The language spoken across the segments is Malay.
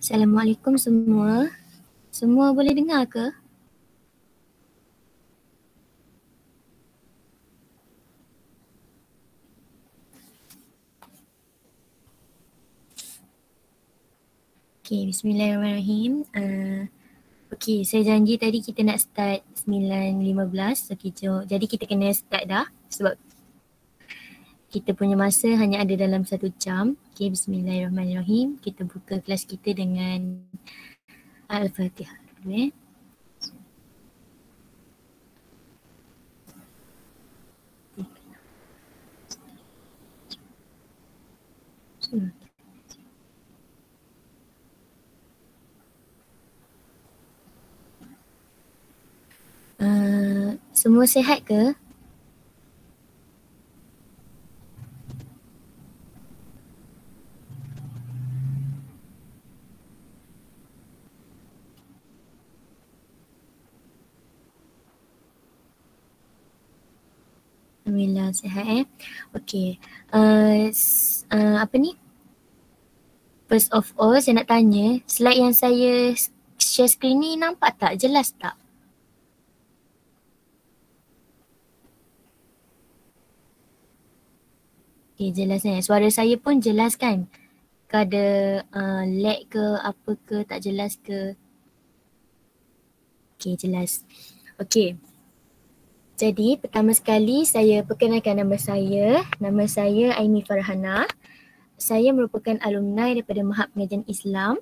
Assalamualaikum semua. Semua boleh dengar ke? Okay, bismillahirrahmanirrahim. Uh, ah, okay, saya janji tadi kita nak start 9.15. Okay, jom. jadi kita kena start dah sebab kita punya masa hanya ada dalam satu jam. Okay, bismillahirrahmanirrahim. Kita buka kelas kita dengan Al-Fatihah. Okay. Uh, eh. hmm. eh, semua sihat ke? Alhamdulillah sihat eh. Okay. Uh, uh, apa ni? First of all saya nak tanya slide yang saya share screen ni nampak tak? Jelas tak? Okay jelas kan? Eh? Suara saya pun jelas kan? Kada uh, lag ke apa ke tak jelas ke? Okay jelas. Okay. Jadi pertama sekali saya perkenalkan nama saya. Nama saya Aimi Farhana. Saya merupakan alumni daripada Mahat Pengajian Islam.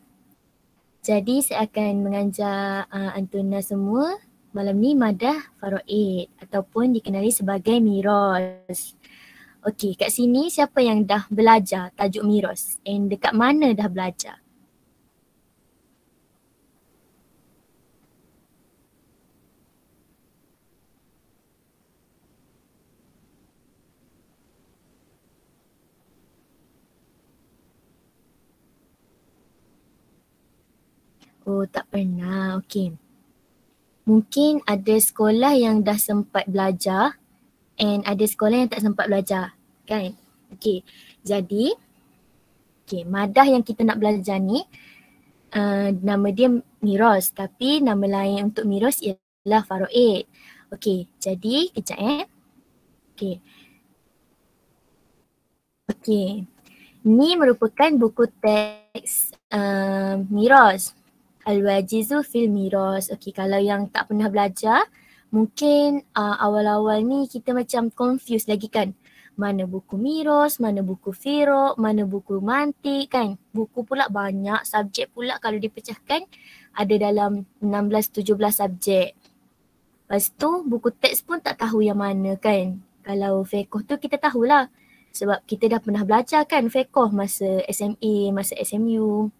Jadi saya akan mengajar uh, antuna semua malam ni madah faraid ataupun dikenali sebagai miros. Okey, kat sini siapa yang dah belajar tajuk miros and dekat mana dah belajar? Oh, tak pernah. Okey. Mungkin ada sekolah yang dah sempat belajar and ada sekolah yang tak sempat belajar, kan? Okey. Jadi okay, madah yang kita nak belajar ni uh, nama dia Miros, tapi nama lain untuk Miros ialah Faroid. Okey, jadi kejap eh. Okey. Okey. Ni merupakan buku teks uh, Miros. Al-Wajizu fil miras. Okey, kalau yang tak pernah belajar, mungkin uh, awal-awal ni kita macam confused lagi kan. Mana buku Miros, mana buku firo, mana buku mantik kan. Buku pula banyak, subjek pula kalau dipecahkan ada dalam 16-17 subjek. Lepas tu buku teks pun tak tahu yang mana kan. Kalau fekoh tu kita tahulah. Sebab kita dah pernah belajar kan fekoh masa SMA, masa SMU.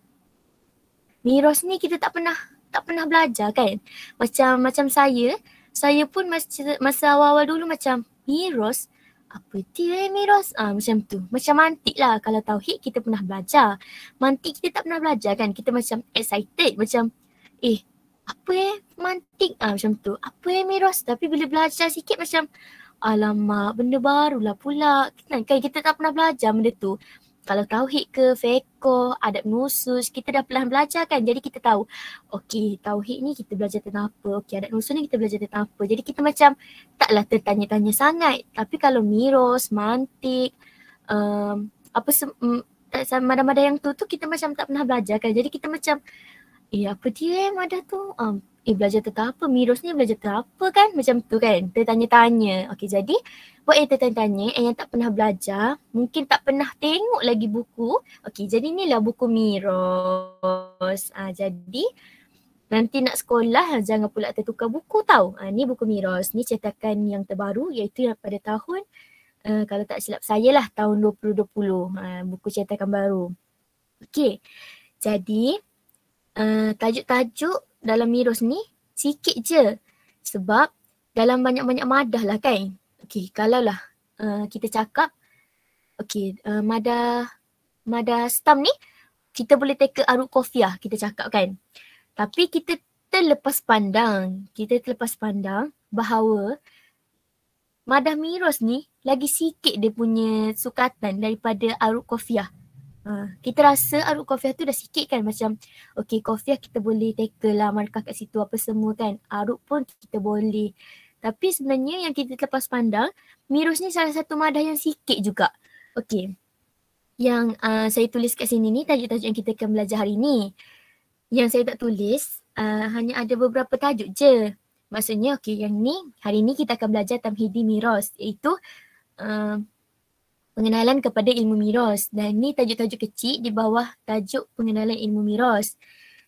Miros ni kita tak pernah tak pernah belajar kan. Macam macam saya, saya pun masa, masa awal-awal dulu macam Miros apa dia eh Miros? Ah, macam tu. Macam mantik lah kalau tauhid kita pernah belajar. Mantik kita tak pernah belajar kan. Kita macam excited macam eh apa eh mantik? Ah, macam tu. Apa eh Miros? Tapi bila belajar sikit macam alamak benda barulah pula. Kan, kan kita tak pernah belajar benda tu kalau tauhid ke feko adab nusus kita dah pernah belajar kan jadi kita tahu okey tauhid ni kita belajar tentang apa okey adab nusus ni kita belajar tentang apa jadi kita macam taklah tertanya-tanya sangat tapi kalau miros mantik um, apa se- um, eh, sama-sama yang tu tu kita macam tak pernah belajar kan jadi kita macam eh apa dia eh madah tu um, eh belajar tentang apa? Miros ni belajar tentang apa kan? Macam tu kan? Tertanya-tanya. Okay, jadi buat yang tertanya-tanya Eh, yang tak pernah belajar, mungkin tak pernah tengok lagi buku. Okay, jadi ni lah buku Miros. Ha, jadi nanti nak sekolah ah, jangan pula tertukar buku tau. Ha, ni buku Miros. Ni cetakan yang terbaru iaitu yang pada tahun uh, kalau tak silap saya lah tahun 2020. Ha, buku cetakan baru. Okey. Jadi eh, tajuk-tajuk dalam mirus ni sikit je sebab dalam banyak-banyak madah lah kan okey kalau lah uh, kita cakap okey uh, madah madah stam ni kita boleh take arut kofiah kita cakap kan tapi kita terlepas pandang kita terlepas pandang bahawa madah mirus ni lagi sikit dia punya sukatan daripada arut kofiah Ha, kita rasa Aruk Kofiah tu dah sikit kan macam okey Kofiah kita boleh tackle lah markah kat situ apa semua kan. Aruk pun kita boleh. Tapi sebenarnya yang kita terlepas pandang, Mirus ni salah satu madah yang sikit juga. Okey. Yang uh, saya tulis kat sini ni tajuk-tajuk yang kita akan belajar hari ni. Yang saya tak tulis uh, hanya ada beberapa tajuk je. Maksudnya okey yang ni hari ni kita akan belajar Tamhidi mirus iaitu uh, pengenalan kepada ilmu miras dan ni tajuk-tajuk kecil di bawah tajuk pengenalan ilmu miras.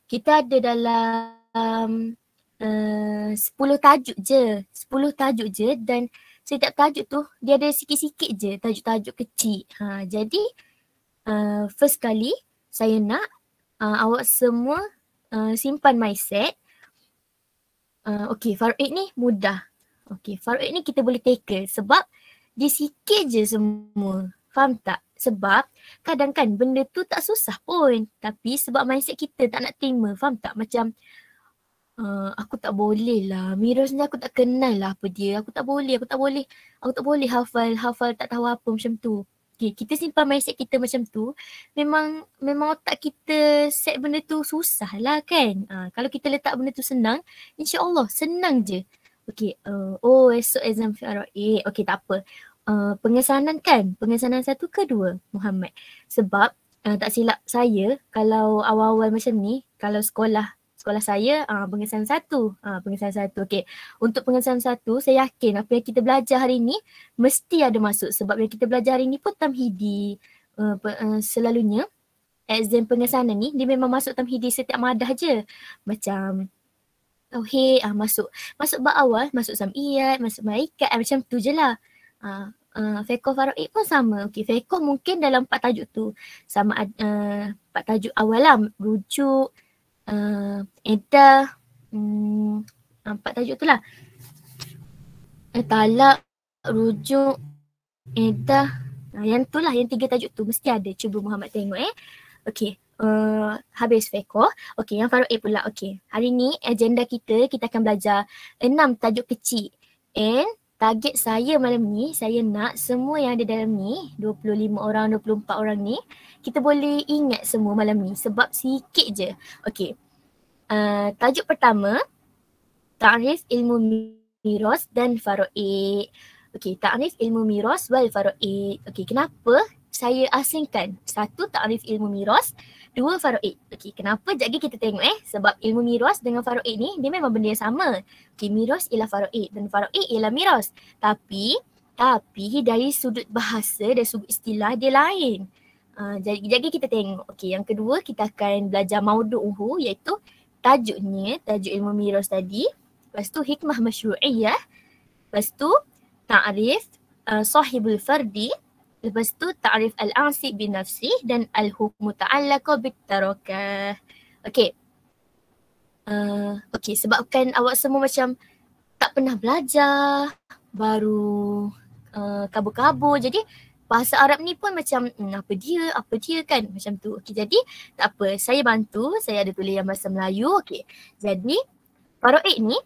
Kita ada dalam eh, sepuluh tajuk je, sepuluh tajuk je dan setiap tajuk tu dia ada sikit-sikit je tajuk-tajuk kecil. Ha, jadi uh, first kali saya nak uh, awak semua uh, simpan mindset. Uh, okay, Faruk ni mudah. Okay, Faruk ni kita boleh tackle sebab dia sikit je semua. Faham tak? Sebab kadang kan benda tu tak susah pun. Tapi sebab mindset kita tak nak terima. Faham tak? Macam uh, aku tak boleh lah. Miros ni aku tak kenal lah apa dia. Aku tak boleh. Aku tak boleh. Aku tak boleh hafal. Hafal tak tahu apa macam tu. Okay, kita simpan mindset kita macam tu Memang memang otak kita set benda tu susah lah kan ha, Kalau kita letak benda tu senang InsyaAllah senang je Okay, uh, oh esok exam FRA Okay tak apa uh, pengesanan kan? Pengesanan satu ke dua Muhammad? Sebab uh, tak silap saya kalau awal-awal macam ni, kalau sekolah sekolah saya uh, pengesanan satu. Uh, pengesanan satu. Okey. Untuk pengesanan satu, saya yakin apa yang kita belajar hari ini mesti ada masuk. Sebab yang kita belajar hari ni pun tamhidi uh, uh, selalunya. Exam pengesanan ni, dia memang masuk tamhidi setiap madah je. Macam Oh hey, ah, masuk. Masuk bak masuk sam'iyat, masuk maikat, ah, macam tu je lah. Ha, ha, Fekoh Faroi pun sama. Okey, Fekoh mungkin dalam empat tajuk tu. Sama uh, empat tajuk awal lah. Rujuk, uh, eh, Eda, um, hmm, ha, empat tajuk tu lah. Eh, Talak, Rujuk, Eda. Yang tu lah, yang tiga tajuk tu. Mesti ada. Cuba Muhammad tengok eh. Okey, uh, habis Fekoh. Okey, yang Faroi pula. Okey, hari ni agenda kita, kita akan belajar enam tajuk kecil. And target saya malam ni saya nak semua yang ada dalam ni 25 orang 24 orang ni kita boleh ingat semua malam ni sebab sikit je Okay, uh, ah, tajuk pertama ta'rif ilmu miros dan faraid Okay, ta'rif ilmu miros wal faraid Okay, kenapa saya asingkan satu takrif ilmu miras, dua faraid. Okey, kenapa? Jadi kita tengok eh sebab ilmu miras dengan faraid ni dia memang benda yang sama. Okey, miras ialah faraid dan faraid ialah miras. Tapi tapi dari sudut bahasa dan sudut istilah dia lain. Uh, jadi, jadi kita tengok. Okey, yang kedua kita akan belajar maudu' uhu iaitu tajuknya, tajuk ilmu miras tadi. Lepas tu hikmah masyru'iyah. Lepas tu ta'rif uh, eh, sahibul fardi. Lepas tu ta'rif al-ansib bin nafsi dan al-hukmu ta'allaqa bitarakah. Okay. Uh, okay sebabkan awak semua macam tak pernah belajar baru uh, kabur-kabur. Jadi bahasa Arab ni pun macam hmm, apa dia, apa dia kan macam tu. Okay jadi tak apa saya bantu saya ada tulis yang bahasa Melayu. Okay jadi faro'id ni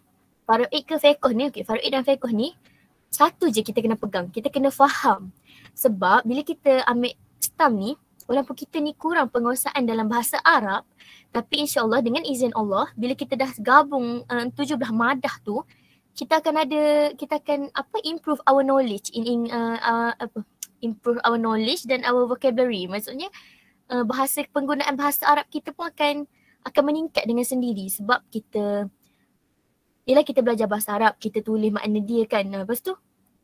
faro'id ke fekoh ni okay faro'id dan fekoh ni satu je kita kena pegang. Kita kena faham sebab bila kita ambil stam ni, walaupun kita ni kurang penguasaan dalam bahasa Arab, tapi insya Allah dengan izin Allah, bila kita dah gabung uh, tujuh belah madah tu, kita akan ada, kita akan apa improve our knowledge in, in uh, uh, apa, improve our knowledge dan our vocabulary. Maksudnya uh, bahasa penggunaan bahasa Arab kita pun akan akan meningkat dengan sendiri sebab kita ialah kita belajar bahasa Arab, kita tulis makna dia kan. Lepas tu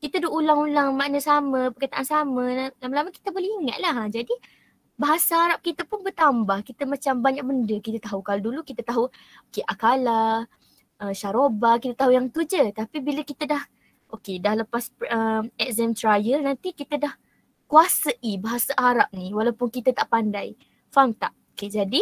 kita duk ulang-ulang makna sama, perkataan sama, lama-lama kita boleh ingat lah. Jadi bahasa Arab kita pun bertambah. Kita macam banyak benda kita tahu. Kalau dulu kita tahu okay, akala, uh, syaroba, kita tahu yang tu je. Tapi bila kita dah okay, dah lepas uh, exam trial, nanti kita dah kuasai bahasa Arab ni walaupun kita tak pandai. Faham tak? Okay, jadi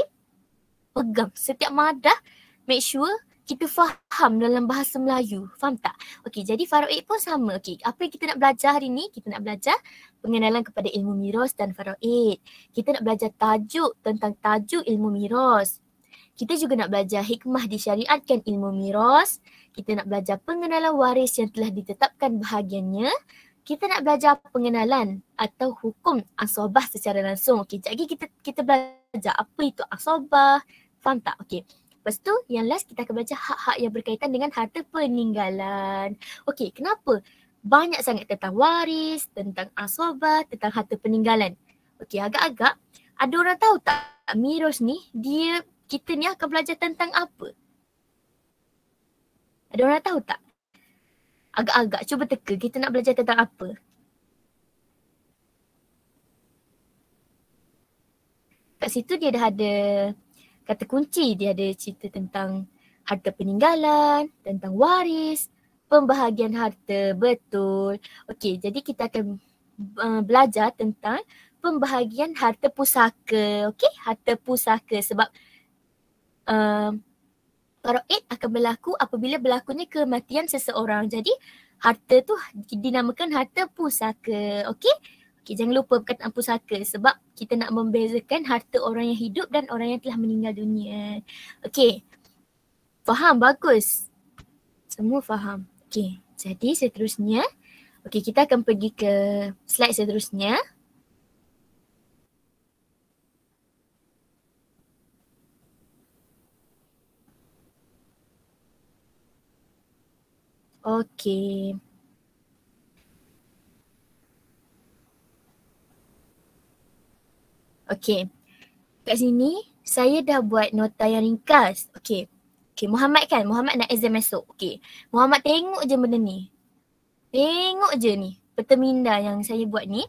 pegang setiap madah, make sure kita faham dalam bahasa Melayu. Faham tak? Okey, jadi faraid pun sama. Okey, apa yang kita nak belajar hari ni? Kita nak belajar pengenalan kepada ilmu miras dan faraid. Kita nak belajar tajuk tentang tajuk ilmu miras. Kita juga nak belajar hikmah disyariatkan ilmu miras. Kita nak belajar pengenalan waris yang telah ditetapkan bahagiannya. Kita nak belajar pengenalan atau hukum asobah secara langsung. Okey, jadi kita kita belajar apa itu asobah. Faham tak? Okey. Lepas tu yang last kita akan belajar hak-hak yang berkaitan dengan harta peninggalan. Okey, kenapa? Banyak sangat tentang waris, tentang asobah, tentang harta peninggalan. Okey, agak-agak ada orang tahu tak Miros ni dia kita ni akan belajar tentang apa? Ada orang tahu tak? Agak-agak cuba teka kita nak belajar tentang apa? Kat situ dia dah ada kata kunci dia ada cerita tentang harta peninggalan, tentang waris, pembahagian harta, betul. Okey, jadi kita akan uh, belajar tentang pembahagian harta pusaka, okey? Harta pusaka sebab uh, Paroid akan berlaku apabila berlakunya kematian seseorang. Jadi harta tu dinamakan harta pusaka. Okey? Okay, jangan lupa perkataan pusaka sebab kita nak membezakan harta orang yang hidup dan orang yang telah meninggal dunia. Okay. Faham? Bagus. Semua faham. Okay. Jadi seterusnya. Okay, kita akan pergi ke slide seterusnya. Okay. Okay. Kat sini, saya dah buat nota yang ringkas. Okay. Okay, Muhammad kan? Muhammad nak exam masuk. Okay. Muhammad tengok je benda ni. Tengok je ni. Peterminda yang saya buat ni.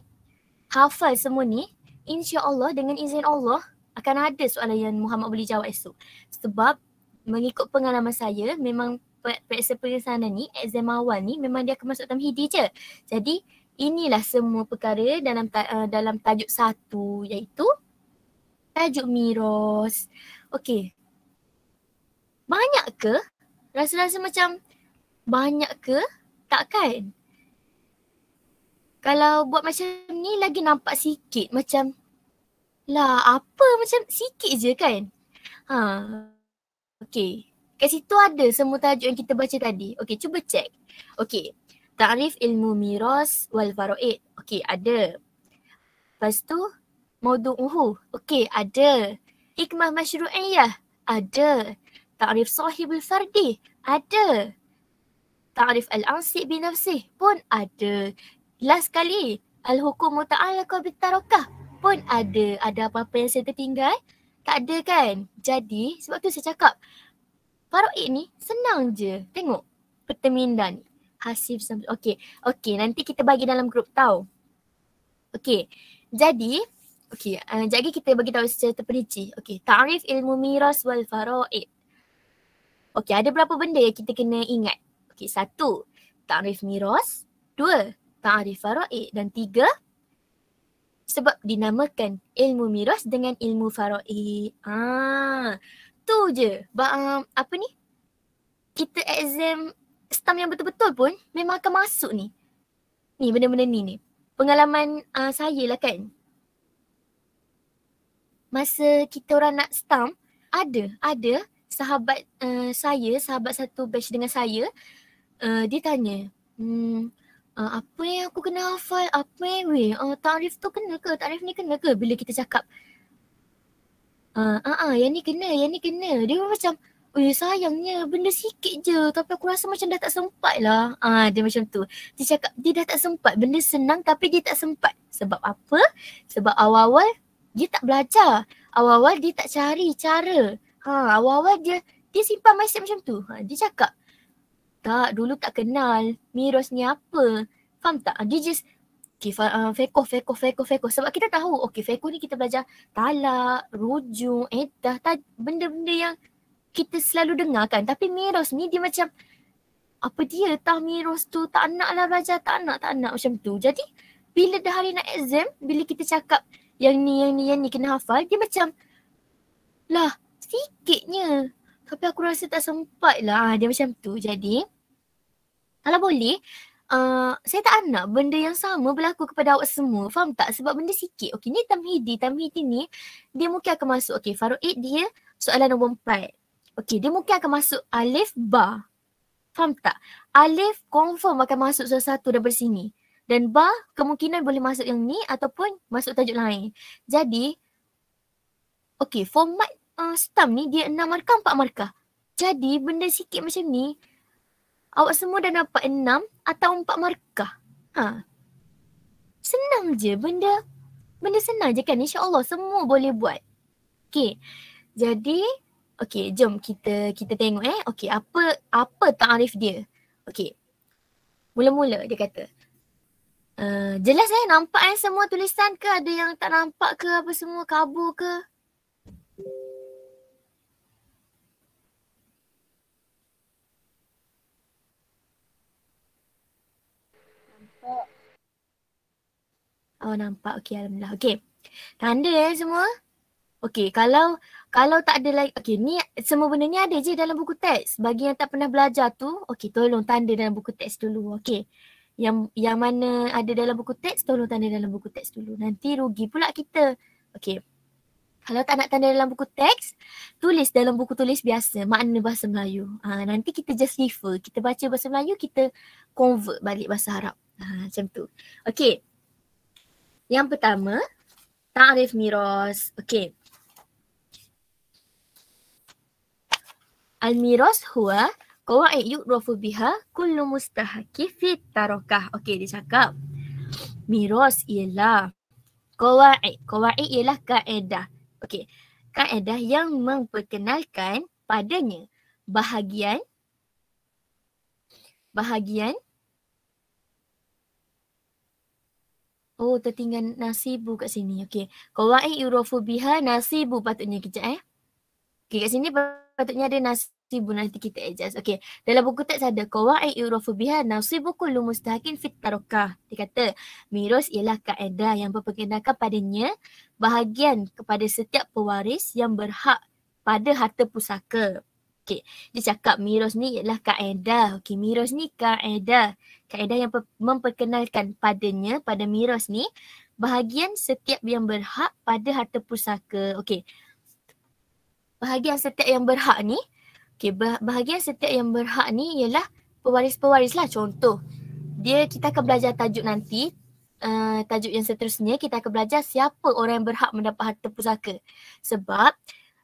Hafal semua ni. Insya Allah dengan izin Allah akan ada soalan yang Muhammad boleh jawab esok. Sebab mengikut pengalaman saya memang peksa sana ni, exam awal ni memang dia akan masuk dalam hidi je. Jadi inilah semua perkara dalam ta- uh, dalam tajuk satu iaitu tajuk miros. Okey. Banyak ke? Rasa-rasa macam banyak ke? Tak Takkan? Kalau buat macam ni lagi nampak sikit macam lah apa macam sikit je kan? Ha. Okey. Kat situ ada semua tajuk yang kita baca tadi. Okey, cuba cek. Okey, Ta'rif ilmu miras wal faraid. Okey, ada. Lepas tu maudu'uhu. Okey, ada. Hikmah masyru'iyah. Ada. Ta'rif sahibul fardi. Ada. Ta'rif al bin binafsih pun ada. Last kali, al-hukum muta'alaka bitarokah pun ada. Ada apa-apa yang saya tertinggal? Tak ada kan? Jadi, sebab tu saya cakap, faraid ni senang je. Tengok, peterminda Hasif Samsul. Okey. Okey, nanti kita bagi dalam grup tau. Okey. Jadi Okey, uh, jadi kita bagi tahu secara terperinci. Okey, ta'rif ilmu miras wal faraid. Okey, ada berapa benda yang kita kena ingat? Okey, satu, ta'rif miras. Dua, ta'rif faraid. Dan tiga, sebab dinamakan ilmu miras dengan ilmu faraid. Ah, tu je. Ba, um, apa ni? Kita exam stump yang betul-betul pun memang akan masuk ni. Ni benda-benda ni ni. Pengalaman uh, saya lah kan. Masa kita orang nak stump, ada, ada sahabat uh, saya, sahabat satu batch dengan saya, uh, dia tanya, hmm, uh, apa yang aku kena hafal, apa yang weh, uh, tarif tu kena ke, tarif ni kena ke bila kita cakap, Ah, uh, ah, uh, uh, yang ni kena, yang ni kena. Dia pun macam, Eh sayangnya benda sikit je tapi aku rasa macam dah tak sempat lah. Ah dia macam tu. Dia cakap dia dah tak sempat benda senang tapi dia tak sempat. Sebab apa? Sebab awal-awal dia tak belajar. Awal-awal dia tak cari cara. Ha awal-awal dia dia simpan mindset macam tu. Ha, dia cakap tak dulu tak kenal Miros ni apa. Faham tak? Dia just Okay, uh, ah, fekoh, fekoh, fekoh, fekoh. Sebab kita tahu, okay, fekoh ni kita belajar talak, rujuk, etah, ta- benda-benda yang kita selalu dengar kan tapi Miros ni dia macam apa dia tah Miros tu tak nak lah belajar tak nak tak nak macam tu jadi bila dah hari nak exam bila kita cakap yang ni yang ni yang ni kena hafal dia macam lah sikitnya tapi aku rasa tak sempat lah dia macam tu jadi kalau boleh Uh, saya tak nak benda yang sama berlaku kepada awak semua. Faham tak? Sebab benda sikit. Okey, ni Tamhidi. Tamhidi ni, dia mungkin akan masuk. Okey, Farouk 8 dia soalan nombor 4. Okey, dia mungkin akan masuk alif ba. Faham tak? Alif confirm akan masuk satu-satu daripada sini. Dan ba kemungkinan boleh masuk yang ni ataupun masuk tajuk lain. Jadi, okey, format uh, stem ni dia enam markah, empat markah. Jadi, benda sikit macam ni, awak semua dah dapat enam atau empat markah. Ha. Senang je benda. Benda senang je kan? InsyaAllah semua boleh buat. Okey. Jadi, Okey, jom kita kita tengok eh. Okey, apa apa takrif dia? Okey. Mula-mula dia kata. Uh, jelas eh nampak eh semua tulisan ke ada yang tak nampak ke apa semua kabur ke? Nampak. Oh nampak okey alhamdulillah. Okey. Tanda eh semua. Okey, kalau kalau tak ada lagi, okey ni semua benda ni ada je dalam buku teks. Bagi yang tak pernah belajar tu, okey, tolong tanda dalam buku teks dulu. Okey, yang yang mana ada dalam buku teks, tolong tanda dalam buku teks dulu. Nanti rugi pula kita. Okey, kalau tak nak tanda dalam buku teks, tulis dalam buku tulis biasa makna bahasa Melayu. Ha, nanti kita just refer. Kita baca bahasa Melayu, kita convert balik bahasa Arab. Ha, macam tu. Okey, Yang pertama, ta'rif miras. Okey. Al-miras huwa qawaid yu'rafu biha kullu mustahaki fi tarakah. Okey, dia cakap. Miras ialah qawaid. Qawaid ialah kaedah. Okey. Kaedah yang memperkenalkan padanya bahagian bahagian Oh, tertinggal nasibu kat sini. Okey. Qawaid yu'rafu biha nasibu patutnya kejap eh. Okey, kat sini patutnya ada nasi nasibu nanti kita adjust. Okay. Dalam buku teks ada kawa'i urufu biha nasibu kullu mustahakin fit tarukah. Dia kata, miros ialah kaedah yang berperkenalkan padanya bahagian kepada setiap pewaris yang berhak pada harta pusaka. Okay. Dia cakap miros ni ialah kaedah. Okay. Miros ni kaedah. Kaedah yang memperkenalkan padanya, pada miros ni, bahagian setiap yang berhak pada harta pusaka. Okay bahagian setiap yang berhak ni okay bah bahagian setiap yang berhak ni ialah pewaris-pewaris lah contoh dia kita akan belajar tajuk nanti uh, tajuk yang seterusnya kita akan belajar siapa orang yang berhak mendapat harta pusaka sebab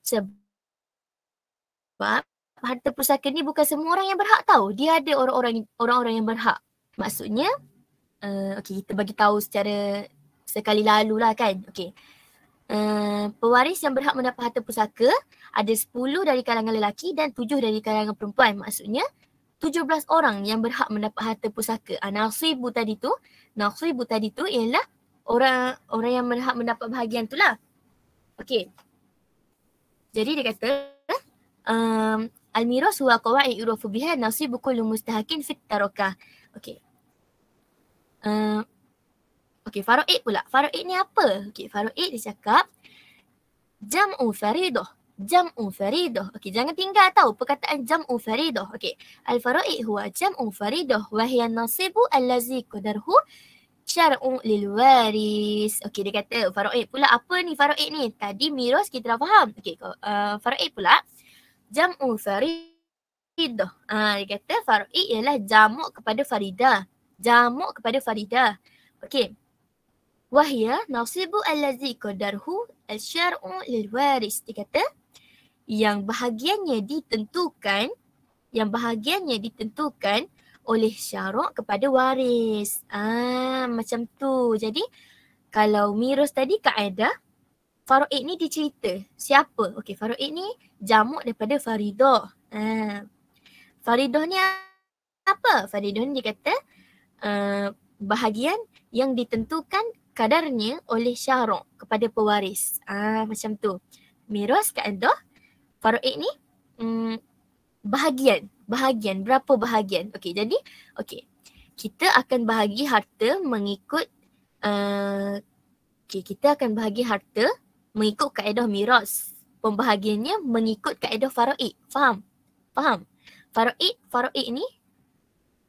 sebab harta pusaka ni bukan semua orang yang berhak tahu dia ada orang-orang orang-orang yang berhak maksudnya uh, okey kita bagi tahu secara sekali lalu lah kan okey uh, pewaris yang berhak mendapat harta pusaka ada 10 dari kalangan lelaki dan 7 dari kalangan perempuan. Maksudnya 17 orang yang berhak mendapat harta pusaka. Uh, nasibu tadi tu, nasibu tadi tu ialah orang orang yang berhak mendapat bahagian tu lah. Okay. Jadi dia kata, um, Al-miras huwa qawa'i urufu biha nasibu kullu mustahakin fit tarokah. Okay. Uh, ehm, Okey faraid pula. Faraid ni apa? Okey faraid dia cakap jam'u faridah. Jam'u faridah. okey jangan tinggal tahu. perkataan jam'u faridah. okey. al-faraid huwa jam'u faridah wa hiya nasibu allazi qadarhu syar'u lil waris. Okey dia kata faraid pula apa ni faraid ni? Tadi miras kita dah faham. Okey uh, faraid pula jam'u faridah. Ah, uh, dia kata faraid ialah jamuk kepada faridah. Jamuk kepada faridah. Okey Wahia nasibu allazi qadarhu al-syar'u lil-waris. Dia kata yang bahagiannya ditentukan yang bahagiannya ditentukan oleh syarak kepada waris. Ah macam tu. Jadi kalau mirus tadi kaedah Faroid ni dicerita siapa? Okey, Faroid ni jamak daripada Faridah. Ha. Faridah ni apa? Faridah ni dia kata uh, bahagian yang ditentukan kadarnya oleh syarok kepada pewaris. Ah macam tu. Miros kat Endoh, Faroik ni hmm, bahagian. Bahagian, berapa bahagian. Okey, jadi okey. Kita akan bahagi harta mengikut uh, eh, okay, kita akan bahagi harta mengikut kaedah miras. Pembahagiannya mengikut kaedah faraid. Faham? Faham? Faraid, faraid ni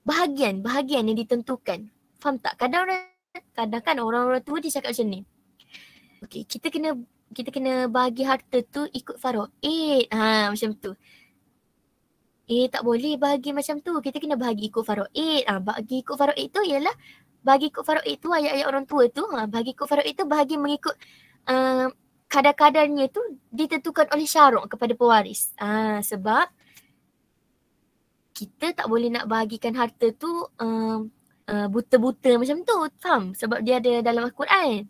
bahagian, bahagian yang ditentukan. Faham tak? Kadang orang kadang kan orang-orang tua dia cakap macam ni. okay kita kena kita kena bagi harta tu ikut faraid. Eh, ha macam tu. Eh tak boleh bagi macam tu. Kita kena bagi ikut faraid. Ah eh, ha, bagi ikut faraid eh tu ialah bagi ikut faraid eh tu ayat-ayat orang tua tu. Ha, bagi ikut faraid tu bagi mengikut uh, kadar-kadarnya tu ditentukan oleh syarak kepada pewaris. Ah ha, sebab kita tak boleh nak bagikan harta tu uh, Uh, buta-buta macam tu. Faham? Sebab dia ada dalam Al-Quran.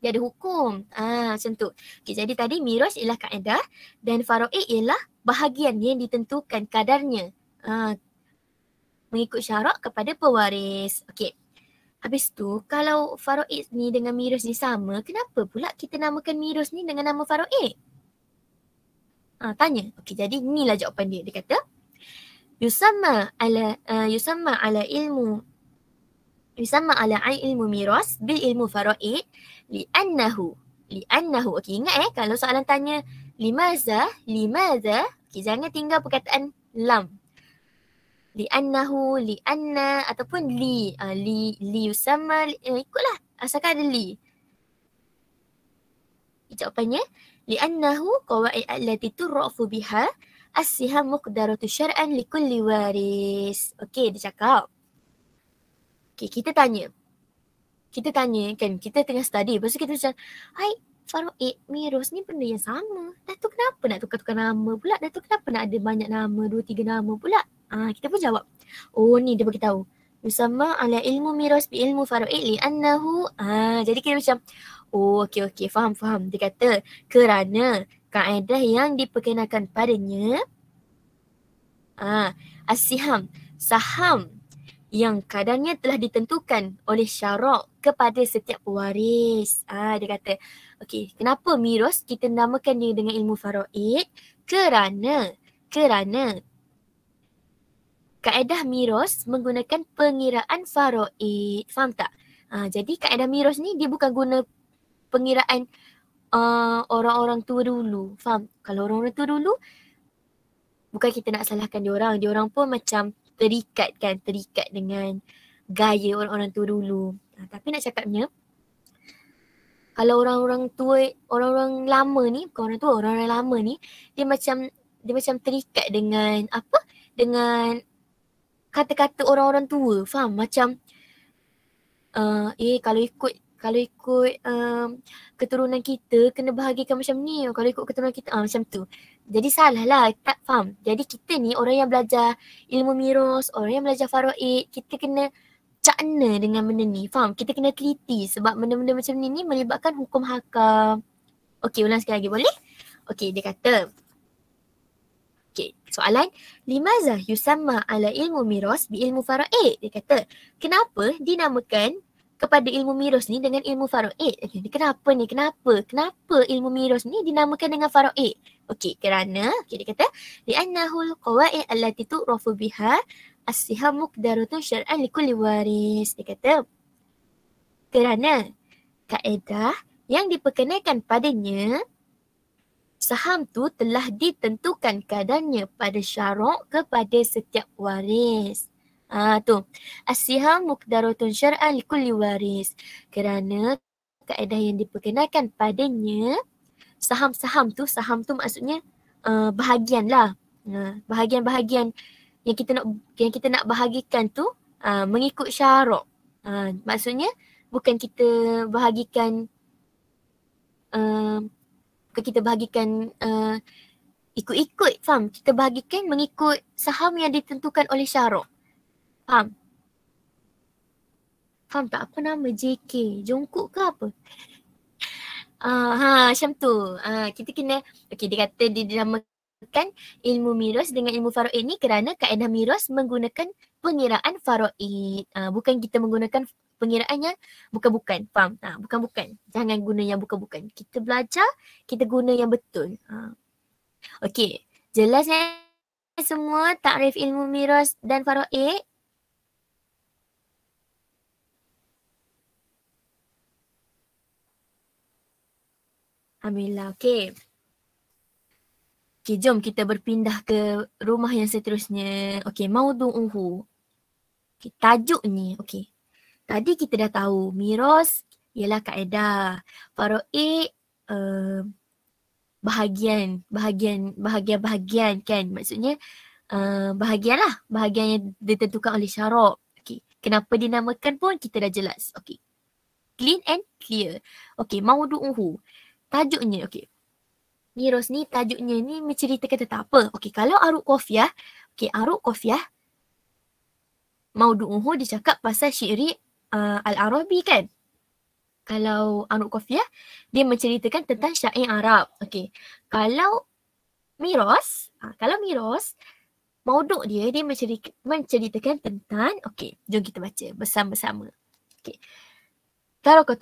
Dia ada hukum. Ah, macam tu. Okay, jadi tadi miras ialah kaedah dan faro'i ialah bahagian yang ditentukan kadarnya. Ah, mengikut syarak kepada pewaris. Okey. Habis tu kalau faro'i ni dengan miras ni sama, kenapa pula kita namakan miras ni dengan nama faro'i? Ah, tanya. Okey, jadi inilah jawapan dia. Dia kata, yusamma ala uh, yusamma ala ilmu yusamma ala ilmu miras bil ilmu faraid li'annahu li'annahu okey ingat eh kalau soalan tanya limaza limaza okay, jangan tinggal perkataan lam li'annahu li'anna ataupun li uh, li li yusamma eh, ikutlah asalkan ada li jawapannya li'annahu qawaid allati turafu biha as-siham muqdaratu syar'an li kulli waris. Okey, dia cakap. Okey, kita tanya. Kita tanya kan, kita tengah study. Lepas tu kita macam, hai, Faroid, eh, Miros ni benda yang sama. Datuk kenapa nak tukar-tukar nama pula? Datuk kenapa nak ada banyak nama, dua, tiga nama pula? Ah, ha, kita pun jawab. Oh, ni dia bagi tahu. Yusama ala ilmu miras bi ilmu faraid eh, li annahu ah jadi kita macam oh okey okey faham faham dia kata kerana kaedah yang diperkenalkan padanya ah asiham saham yang kadarnya telah ditentukan oleh syarak kepada setiap pewaris. Ah dia kata, okey, kenapa miras kita namakan dia dengan ilmu faraid? Kerana kerana kaedah miras menggunakan pengiraan faraid. Faham tak? Ah jadi kaedah miras ni dia bukan guna pengiraan uh, orang-orang tua dulu. Faham? Kalau orang-orang tua dulu bukan kita nak salahkan dia orang. Dia orang pun macam terikat kan, terikat dengan gaya orang-orang tua dulu. Uh, tapi nak cakapnya kalau orang-orang tua, orang-orang lama ni, bukan orang tua, orang-orang lama ni, dia macam dia macam terikat dengan apa? Dengan kata-kata orang-orang tua. Faham? Macam uh, eh kalau ikut kalau ikut um, keturunan kita kena bahagikan macam ni kalau ikut keturunan kita ah macam tu jadi salah lah tak faham jadi kita ni orang yang belajar ilmu miros orang yang belajar faraid kita kena cakna dengan benda ni faham kita kena teliti sebab benda-benda macam ni ni melibatkan hukum hakam okey ulang sekali lagi boleh okey dia kata Okay. Soalan, limazah yusamma ala ilmu miras bi ilmu faraid? Dia kata, kenapa dinamakan kepada ilmu miros ni dengan ilmu faraid. Okay, kenapa ni? Kenapa? Kenapa ilmu miros ni dinamakan dengan faraid? Okey, kerana okay, dia kata di annahul qawaid allati tu'rafu biha as-siham muqdaratun syar'an Dia kata kerana kaedah yang diperkenalkan padanya saham tu telah ditentukan keadaannya pada syarak kepada setiap waris. Ah tu. As-siham muqdaratun syar'an li kulli waris. Kerana kaedah yang diperkenalkan padanya saham-saham tu, saham tu maksudnya uh, bahagian lah. Uh, bahagian-bahagian yang kita nak yang kita nak bahagikan tu uh, mengikut syarak. Uh, maksudnya bukan kita bahagikan uh, bukan kita bahagikan uh, ikut-ikut faham kita bahagikan mengikut saham yang ditentukan oleh syarak Faham? Faham tak apa nama JK? Jongkuk ke apa? Uh, ha, macam tu. Uh, kita kena, okay dia kata dia dinamakan ilmu miros dengan ilmu faro'id ni kerana kaedah miros menggunakan pengiraan faro'id. Uh, bukan kita menggunakan pengiraan yang bukan-bukan. Faham? Uh, bukan-bukan. Jangan guna yang bukan-bukan. Kita belajar, kita guna yang betul. Uh. Okey, jelas kan? Eh? Semua takrif ilmu miros dan faro'id. Alhamdulillah. Okay. Okay, jom kita berpindah ke rumah yang seterusnya. Okay, Maudu Unhu. Okay, tajuk ni. Okay. Tadi kita dah tahu, Miros ialah kaedah. Faro'i, uh, eh, bahagian. Bahagian, bahagian-bahagian kan. Maksudnya, uh, bahagianlah. Bahagian yang ditentukan oleh syarab. Okay. Kenapa dinamakan pun kita dah jelas. Okay. Clean and clear. Okay, Maudu Unhu. Uh, tajuknya okey ni Rosni, tajuknya ni menceritakan tentang apa okey kalau Aruk Kofiah okey Aruk Kofiah Maudu'uhu Uhu pasal syiri uh, Al-Arabi kan kalau Aruk Kofiah dia menceritakan tentang syair Arab okey kalau Miros uh, kalau Miros Mauduk dia, dia menceritakan tentang, okey, jom kita baca bersama-sama. Okey. Kalau kau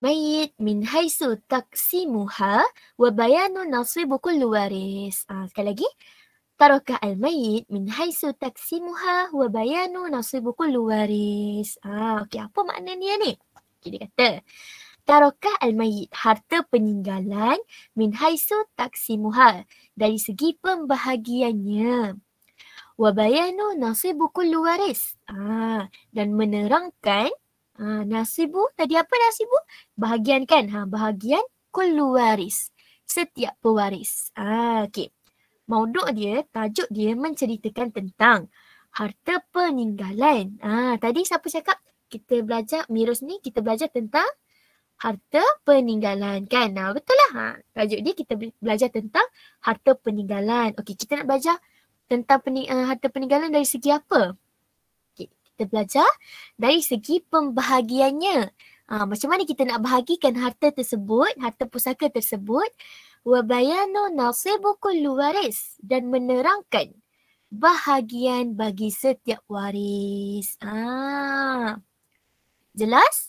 mayit min haisu taksimuha wa bayanu nasibu kullu waris. Ah, sekali lagi. Tarokah al-mayit min haisu taksimuha wa bayanu nasibu kullu waris. Ah, okey, apa makna dia ni? Okay, dia kata, Tarokah al-mayit, harta peninggalan min haisu taksimuha dari segi pembahagiannya. Wa bayanu nasibu kullu waris. Ah, dan menerangkan Ha, nasibu tadi apa nasibu? Bahagian kan? Ha, bahagian keluaris. Setiap pewaris. Ha, ah, okay. Mauduk dia, tajuk dia menceritakan tentang harta peninggalan. Ha, tadi siapa cakap? Kita belajar, mirus ni kita belajar tentang harta peninggalan kan? Ha, betul lah. Ha, tajuk dia kita belajar tentang harta peninggalan. Okey, kita nak belajar tentang pening, uh, harta peninggalan dari segi apa? kita belajar dari segi pembahagiannya. Ha, macam mana kita nak bahagikan harta tersebut, harta pusaka tersebut. Wabayano nasibukul luaris dan menerangkan bahagian bagi setiap waris. Ah. Ha. Jelas?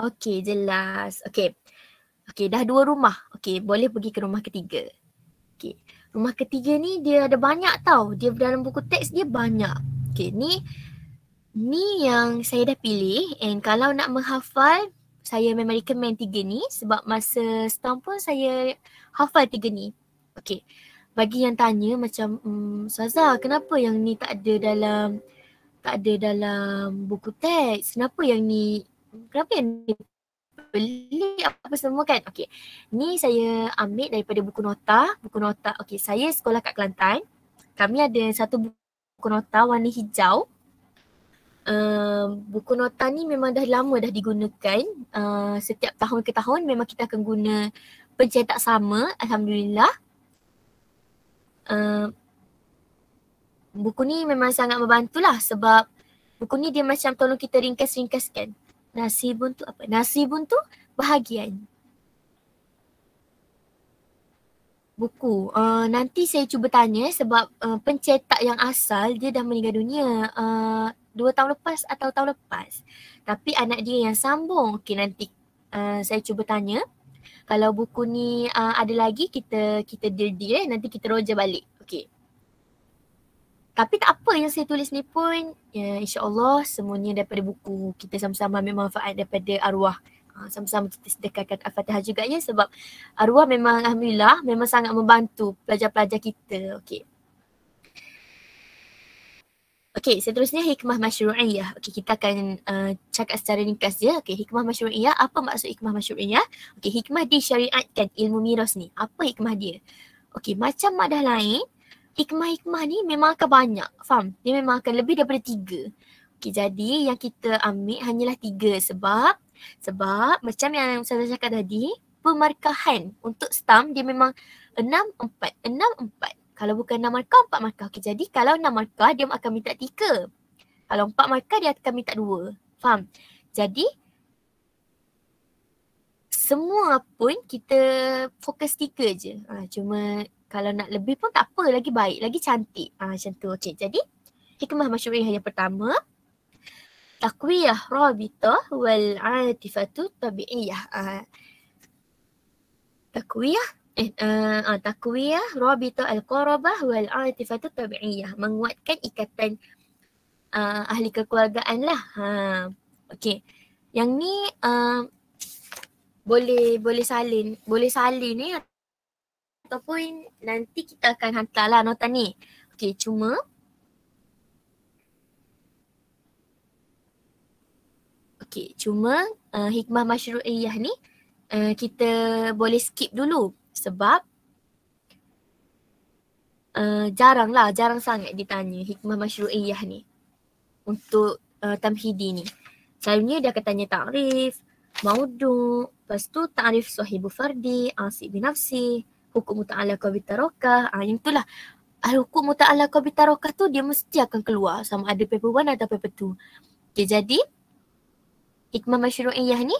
Okey, jelas. Okey. Okey, dah dua rumah. Okey, boleh pergi ke rumah ketiga rumah ketiga ni dia ada banyak tau. Dia dalam buku teks dia banyak. Okay, ni ni yang saya dah pilih and kalau nak menghafal saya memang recommend tiga ni sebab masa setahun pun saya hafal tiga ni. Okay. Bagi yang tanya macam hmm, Saza kenapa yang ni tak ada dalam tak ada dalam buku teks? Kenapa yang ni kenapa yang ni pelik apa semua kan. Okey. Ni saya ambil daripada buku nota. Buku nota. Okey. Saya sekolah kat Kelantan. Kami ada satu buku nota warna hijau. Uh, buku nota ni memang dah lama dah digunakan. Uh, setiap tahun ke tahun memang kita akan guna pencetak sama. Alhamdulillah. Uh, buku ni memang sangat membantulah sebab buku ni dia macam tolong kita ringkas-ringkaskan. Nasibun tu apa? Nasibun tu bahagian. Buku. Uh, nanti saya cuba tanya sebab uh, pencetak yang asal dia dah meninggal dunia uh, dua tahun lepas atau tahun lepas. Tapi anak dia yang sambung. Okey nanti uh, saya cuba tanya. Kalau buku ni uh, ada lagi kita kita deal dia eh. Nanti kita roja balik. Okey tapi tak apa yang saya tulis ni pun ya, Allah semuanya daripada buku. Kita sama-sama ambil manfaat daripada arwah. Ha, sama-sama kita sedekahkan Al-Fatihah juga ya sebab arwah memang Alhamdulillah memang sangat membantu pelajar-pelajar kita. Okay. Okay, seterusnya hikmah masyru'iyah. Okay, kita akan uh, cakap secara ringkas ya. Okay, hikmah masyru'iyah. Apa maksud hikmah masyru'iyah? Okay, hikmah disyariatkan ilmu miras ni. Apa hikmah dia? Okay, macam madah lain, hikmah-hikmah ni memang akan banyak. Faham? Dia memang akan lebih daripada tiga. Okay, jadi yang kita ambil hanyalah tiga sebab sebab macam yang saya cakap tadi, pemarkahan untuk stamp dia memang enam empat. Enam empat. Kalau bukan enam markah, empat markah. Okay, jadi kalau enam markah, dia akan minta tiga. Kalau empat markah, dia akan minta dua. Faham? Jadi, semua pun kita fokus tiga je. Ha, cuma kalau nak lebih pun tak apa lagi baik lagi cantik ah ha, macam tu okey jadi hikmah masyhurin yang pertama takwiyah rabita wal atifatu tabi'iyah ha, ah, takwiyah eh uh, ah, ha, ah, takwiyah rabita al qurabah wal atifatu tabi'iyah menguatkan ikatan uh, ahli kekeluargaan lah ha okey yang ni uh, boleh boleh salin boleh salin ni ataupun nanti kita akan hantar lah nota ni. Okey, cuma Okey, cuma uh, hikmah masyru'iyah ni uh, kita boleh skip dulu sebab uh, lah, jarang sangat ditanya hikmah masyru'iyah ni untuk uh, tamhidi ni. Selalunya dia akan tanya ta'rif, maudu, lepas tu ta'rif sahibu fardi, asib bin nafsi, hukum muta'ala qabit tarakah ah yang itulah al ah, hukum muta'ala qabit tarakah tu dia mesti akan keluar sama ada paper 1 atau paper 2 okey jadi hikmah masyru'iyah ni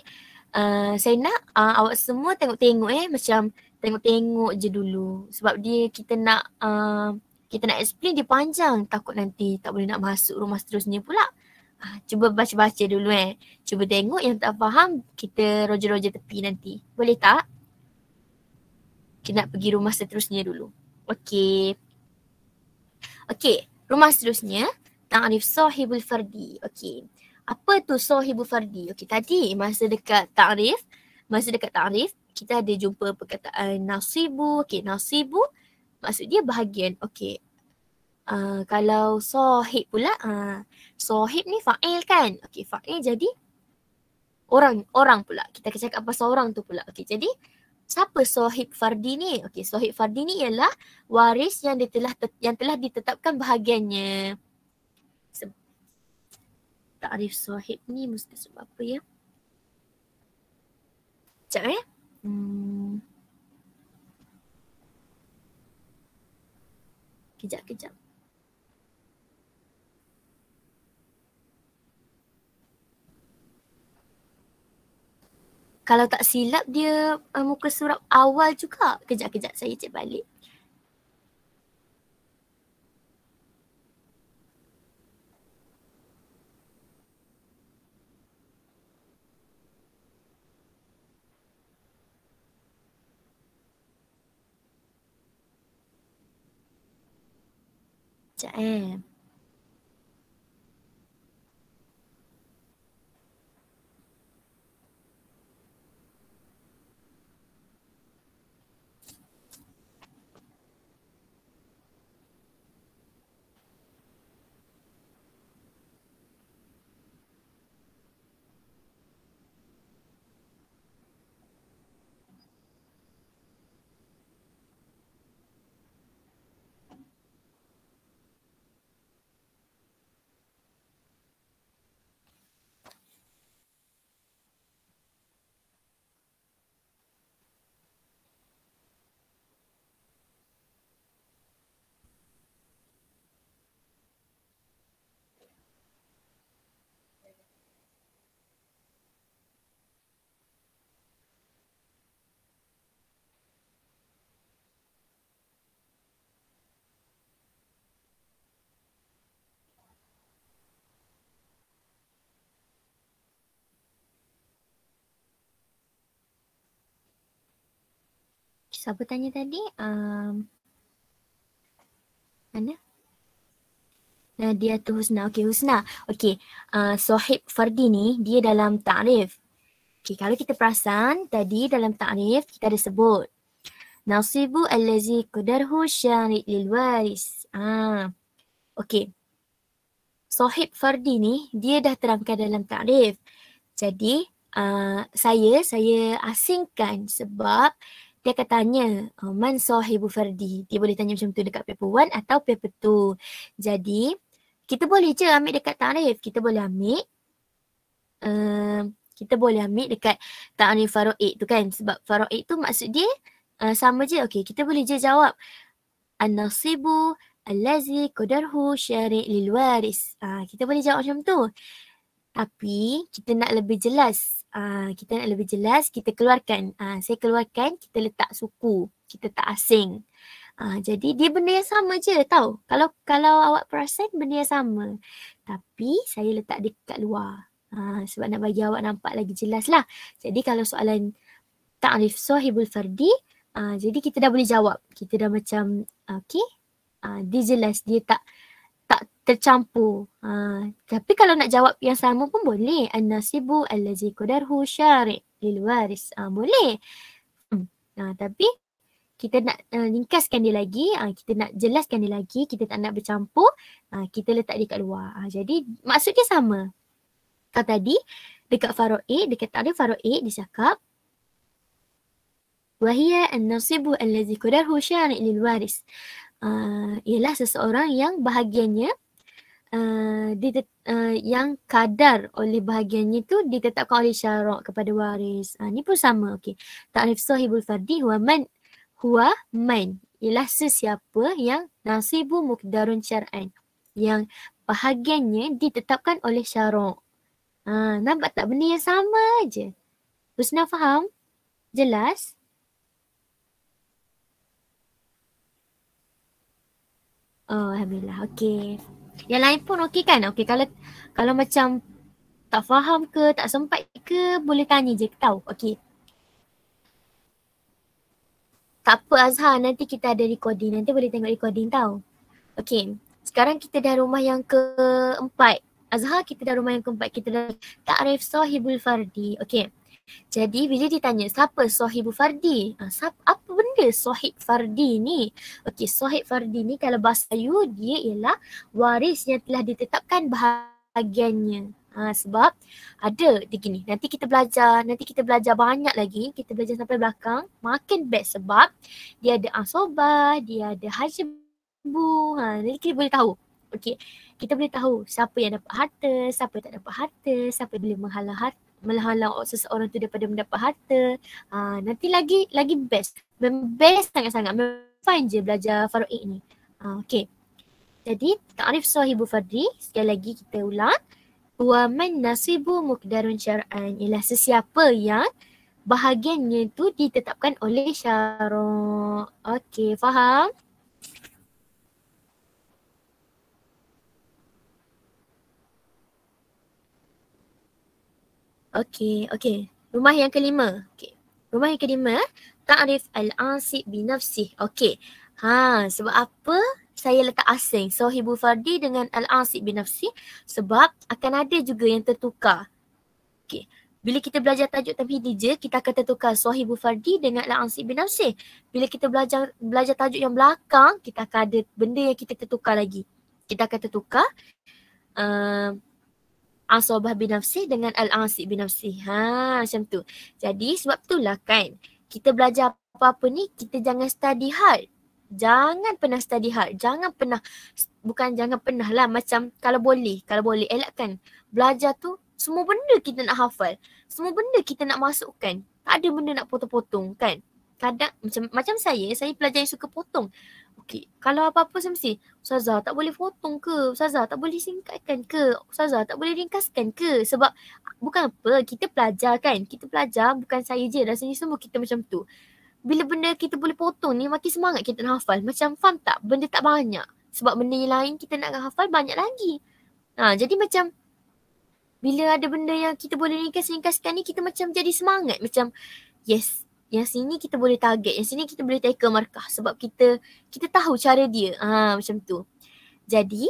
uh, saya nak uh, awak semua tengok-tengok eh macam tengok-tengok je dulu sebab dia kita nak uh, kita nak explain dia panjang takut nanti tak boleh nak masuk rumah seterusnya pula uh, cuba baca-baca dulu eh cuba tengok yang tak faham kita roja-roja tepi nanti boleh tak nak pergi rumah seterusnya dulu. Okey. Okey, rumah seterusnya ta'rif sahibul fardi. Okey. Apa tu sahibul fardi? Okey, tadi masa dekat ta'rif, masa dekat ta'rif kita ada jumpa perkataan nasibu. Okey, nasibu maksud dia bahagian. Okey. Uh, kalau sahib pula, uh, sahib ni fa'il kan? Okey, fa'il jadi orang orang pula. Kita akan cakap pasal orang tu pula. Okey, jadi siapa Sohib Fardi ni? Okey, Sohib Fardi ni ialah waris yang telah yang telah ditetapkan bahagiannya. Takrif Sohib ni mesti sebab apa ya? Sekejap ya. Eh? Hmm. Kejap, kejap. kalau tak silap dia uh, muka surat awal juga. Kejap-kejap saya cek balik. Sekejap eh. siapa tanya tadi? Um, mana? Nadia tu Husna. Okay, Husna. Okay, uh, eh, Sohib Fardi ni, dia dalam ta'rif. Okay, kalau kita perasan, tadi dalam ta'rif kita ada sebut. Nasibu allazi qadarhu syarik lil waris. Ah. Ha. Okay. Sohib Fardi ni, dia dah terangkan dalam ta'rif. Jadi, uh, saya, saya asingkan sebab dia akan tanya uh, man sahibu fardi dia boleh tanya macam tu dekat paper 1 atau paper 2 jadi kita boleh je ambil dekat ta'rif kita boleh ambil uh, kita boleh ambil dekat ta'rif faraid tu kan sebab faraid tu maksud dia uh, sama je okey kita boleh je jawab an-nasibu allazi qadarhu syari' lil waris uh, kita boleh jawab macam tu tapi kita nak lebih jelas Ah, kita nak lebih jelas, kita keluarkan. Uh, saya keluarkan, kita letak suku. Kita tak asing. Uh, jadi dia benda yang sama je tau. Kalau kalau awak perasan benda yang sama. Tapi saya letak kat luar. Uh, sebab nak bagi awak nampak lagi jelas lah. Jadi kalau soalan ta'rif sohibul fardi, uh, jadi kita dah boleh jawab. Kita dah macam, okay. Uh, dia jelas, dia tak tak tercampur. Ha, tapi kalau nak jawab yang sama pun boleh. An-nasibu allazi qadarhu syari' lil waris. Ha, boleh. Hmm. Ha, tapi kita nak uh, ringkaskan dia lagi, uh, kita nak jelaskan dia lagi, kita tak nak bercampur, uh, kita letak dia kat luar. Uh, jadi maksudnya sama. Kalau tadi dekat faro'i, dekat tadi faro'i dia cakap wahiyya an-nasibu allazi qadarhu syari' lil waris uh, ialah seseorang yang bahagiannya uh, ah, ditet- uh, ah, yang kadar oleh bahagiannya itu ditetapkan oleh syarak kepada waris. Uh, ini pun sama. Okay. Ta'rif sahibul fardi huwa man huwa man ialah sesiapa yang nasibu mukdarun syar'an yang bahagiannya ditetapkan oleh syarak. Ha, nampak tak benda yang sama aja? Husna faham? Jelas? Oh, Alhamdulillah. Okay. Yang lain pun okey kan? Okey, kalau kalau macam tak faham ke, tak sempat ke, boleh tanya je. Tahu. Okey. Tak apa Azhar, nanti kita ada recording. Nanti boleh tengok recording tau. Okey. Sekarang kita dah rumah yang keempat. Azhar, kita dah rumah yang keempat. Kita dah ta'rif sahibul fardi. Okey. Jadi bila ditanya siapa Sohib Fardi? Ah, apa benda Sohib Fardi ni? Okey, Sohib Fardi ni kalau bahasa Melayu dia ialah waris yang telah ditetapkan bahagiannya. Ha, sebab ada begini. nanti kita belajar, nanti kita belajar banyak lagi, kita belajar sampai belakang, makin best sebab dia ada asobah, dia ada hajibu, ha, nanti kita boleh tahu. Okey, kita boleh tahu siapa yang dapat harta, siapa yang tak dapat harta, siapa yang boleh menghala harta, menghalang seseorang tu daripada mendapat harta. Uh, nanti lagi lagi best. Mem best sangat-sangat. Mem fine je belajar faraid ni. Uh, okay. Jadi, ta'rif sahibu fadri Sekali lagi kita ulang. Wa man nasibu mukdarun syar'an ialah sesiapa yang bahagiannya tu ditetapkan oleh syarak. Okay, faham? Okey, okey. Rumah yang kelima. Okey. Rumah yang kelima, ta'rif al-ansib Nafsi, Okey. Ha, sebab apa saya letak asing? So, Ibu Fardi dengan al-ansib Nafsi. sebab akan ada juga yang tertukar. Okey. Bila kita belajar tajuk tamhidi je, kita akan tertukar Sohibu Fardi dengan Al-Ansib bin Afsir. Bila kita belajar belajar tajuk yang belakang, kita akan ada benda yang kita tertukar lagi. Kita akan tertukar. Uh, Asobah bin Nafsih dengan Al-Asib bin Nafsih. Ha macam tu. Jadi sebab itulah kan kita belajar apa-apa ni kita jangan study hard. Jangan pernah study hard. Jangan pernah bukan jangan pernah lah macam kalau boleh, kalau boleh elakkan belajar tu semua benda kita nak hafal. Semua benda kita nak masukkan. Tak ada benda nak potong-potong kan. Kadang macam macam saya, saya pelajar yang suka potong. Okey, kalau apa-apa saya mesti, Ustazah tak boleh potong ke? Ustazah tak boleh singkatkan ke? Ustazah tak boleh ringkaskan ke? Sebab bukan apa, kita pelajar kan? Kita pelajar bukan saya je, rasanya semua kita macam tu. Bila benda kita boleh potong ni makin semangat kita nak hafal. Macam faham tak? Benda tak banyak. Sebab benda yang lain kita nak hafal banyak lagi. Ha, jadi macam bila ada benda yang kita boleh ringkas-ringkaskan ni kita macam jadi semangat. Macam yes, yang sini kita boleh target, yang sini kita boleh take markah sebab kita kita tahu cara dia. Ah macam tu. Jadi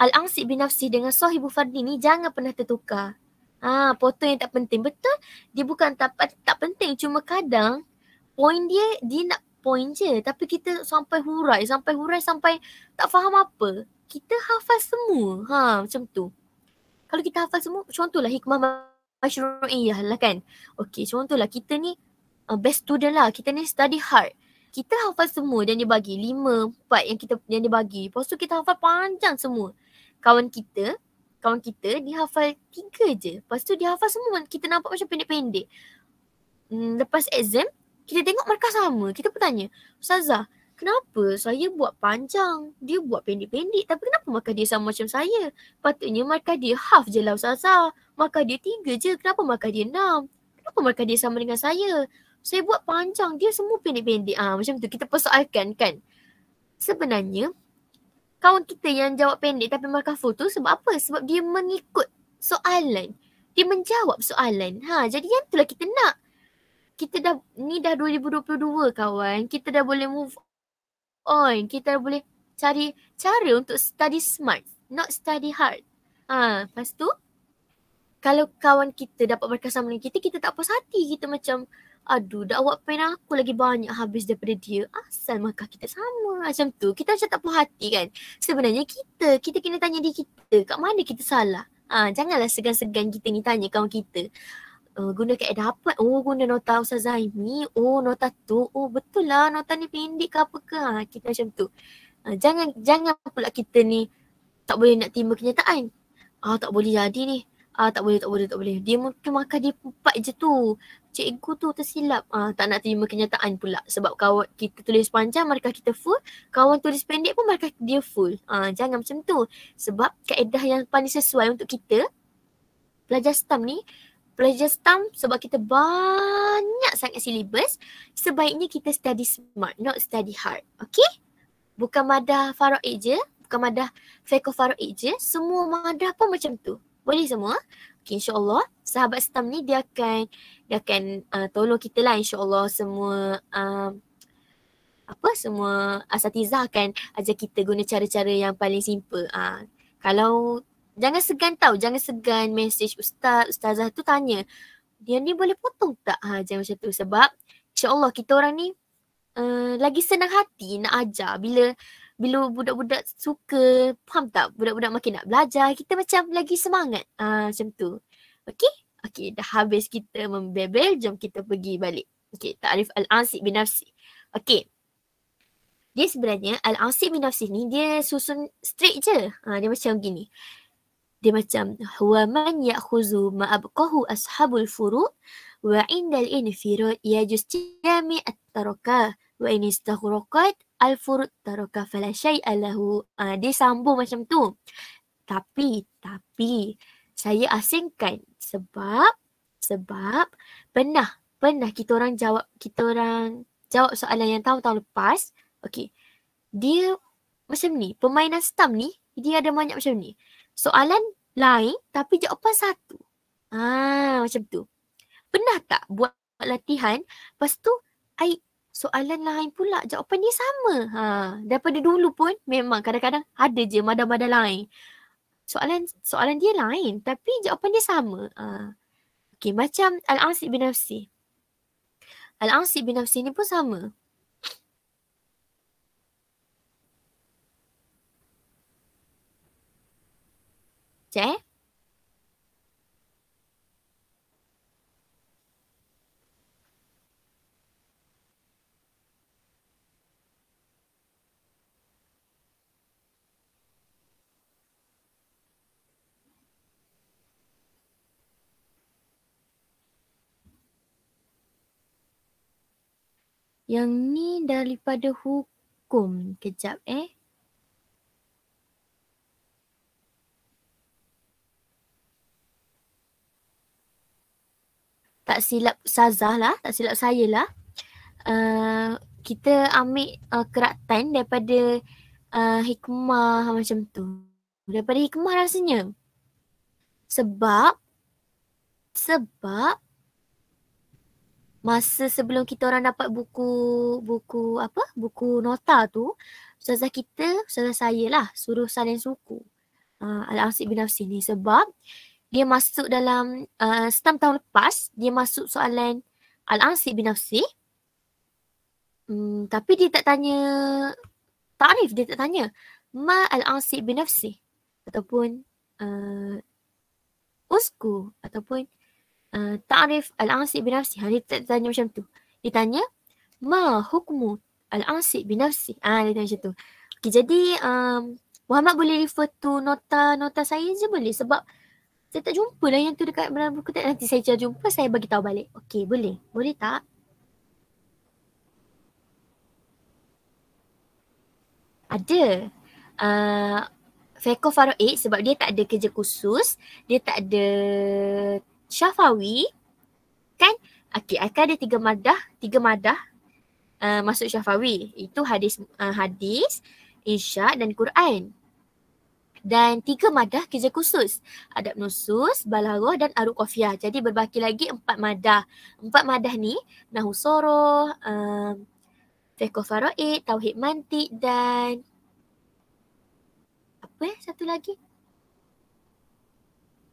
Al-Angsib bin Nafsi dengan Sohibu Fardi ni jangan pernah tertukar. Ah potong yang tak penting. Betul? Dia bukan tak, tak penting. Cuma kadang poin dia, dia nak poin je. Tapi kita sampai hurai, sampai hurai, sampai tak faham apa. Kita hafal semua. Ha macam tu. Kalau kita hafal semua, contohlah hikmah asyru'iyah lah kan. Okay, contohlah kita ni uh, best student lah. Kita ni study hard. Kita hafal semua dan dia bagi. Lima, empat yang kita yang dia bagi. Lepas tu kita hafal panjang semua. Kawan kita, kawan kita dia hafal tiga je. Lepas tu dia hafal semua. Kita nampak macam pendek-pendek. Hmm, lepas exam, kita tengok markah sama. Kita pun tanya, Ustazah, kenapa saya buat panjang, dia buat pendek-pendek tapi kenapa markah dia sama macam saya? Patutnya markah dia half je lah Ustaz Markah dia tiga je, kenapa markah dia enam? Kenapa markah dia sama dengan saya? Saya buat panjang, dia semua pendek-pendek. Ah macam tu, kita persoalkan kan? Sebenarnya, kawan kita yang jawab pendek tapi markah full tu sebab apa? Sebab dia mengikut soalan. Dia menjawab soalan. Ha, jadi yang itulah kita nak. Kita dah, ni dah 2022 kawan. Kita dah boleh move on kita boleh cari cara untuk study smart not study hard ha lepas tu kalau kawan kita dapat berkah sama dengan kita kita tak puas hati kita macam aduh dah awak pen aku lagi banyak habis daripada dia asal maka kita sama macam tu kita macam tak puas hati kan sebenarnya kita kita kena tanya diri kita kat mana kita salah ha, janganlah segan-segan kita ni tanya kawan kita uh, guna kaedah dapat oh guna nota ustazah ini oh nota tu oh betul lah nota ni pendek ke apa ke ha, kita macam tu uh, jangan jangan pula kita ni tak boleh nak terima kenyataan ah tak boleh jadi lah, ni ah tak boleh tak boleh tak boleh dia mungkin makan dia pupat je tu cikgu tu tersilap ah tak nak terima kenyataan pula sebab kawan kita tulis panjang markah kita full kawan tulis pendek pun markah dia full ah jangan macam tu sebab kaedah yang paling sesuai untuk kita pelajar STEM ni Pleasure, STEM sebab kita banyak sangat syllabus, sebaiknya kita study smart, not study hard. Okay? Bukan madah faraid je, bukan madah fekoh faraid je, semua madah pun macam tu. Boleh semua? Okay, insyaAllah sahabat STEM ni dia akan dia akan uh, tolong kita lah insyaAllah semua uh, apa semua asatizah akan ajar kita guna cara-cara yang paling simple. Uh, kalau jangan segan tau jangan segan message ustaz ustazah tu tanya dia ni boleh potong tak ha jangan macam tu sebab insyaallah kita orang ni uh, lagi senang hati nak ajar bila bila budak-budak suka faham tak budak-budak makin nak belajar kita macam lagi semangat ha, macam tu Okay, okay dah habis kita membebel jom kita pergi balik okey takrif al-ansi bin nafsi okey dia sebenarnya al-ansi bin nafsi ni dia susun straight je ha, dia macam gini dia macam huwa man ya'khuzu ma abqahu ashabul furu' wa indal infirud ya justami at-taraka wa in istaghraqat al-furu' taraka fala syai'a lahu uh, dia sambung macam tu tapi tapi saya asingkan sebab sebab pernah pernah kita orang jawab kita orang jawab soalan yang tahun-tahun lepas okey dia macam ni permainan stam ni dia ada banyak macam ni soalan lain tapi jawapan satu. Ah macam tu. Pernah tak buat latihan lepas tu ai soalan lain pula jawapan dia sama. Ha daripada dulu pun memang kadang-kadang ada je madam-madam lain. Soalan soalan dia lain tapi jawapan dia sama. Ha. Okey macam Al-Ansi bin Nafsi. Al-Ansi bin Nafsi ni pun sama. sekejap eh? Yang ni daripada hukum. Kejap eh. tak silap sazah lah, tak silap saya lah. Uh, kita ambil uh, eh, keratan daripada uh, hikmah macam tu. Daripada hikmah rasanya. Sebab, sebab masa sebelum kita orang dapat buku, buku apa, buku nota tu, ustazah kita, ustazah saya lah suruh salin suku. Uh, ah, Al-Asib bin Afsi ni. Sebab dia masuk dalam uh, setahun tahun lepas dia masuk soalan al ansi bin nafsi hmm, tapi dia tak tanya tarif dia tak tanya ma al ansi bin nafsi ataupun uh, usku ataupun uh, tarif al ansi bin nafsi ha, dia tak tanya macam tu dia tanya ma hukmu al ansi bin nafsi ah ha, dia tanya macam tu okay, jadi um, Muhammad boleh refer to nota-nota saya je boleh sebab saya tak jumpa lah yang tu dekat dalam buku teks nanti saya cari jumpa saya bagi tahu balik okey boleh boleh tak ada a uh, Feko Faro 8 sebab dia tak ada kerja khusus dia tak ada Syafawi kan okey akan ada tiga madah tiga madah uh, masuk Syafawi itu hadis uh, hadis insya dan Quran dan tiga madah kerja khusus. Adab Nusus, Balaroh dan Aruk Kofia. Jadi berbaki lagi empat madah. Empat madah ni, nahusoro, Soroh, um, Fekoh Faroid, Tauhid Mantik dan apa eh satu lagi?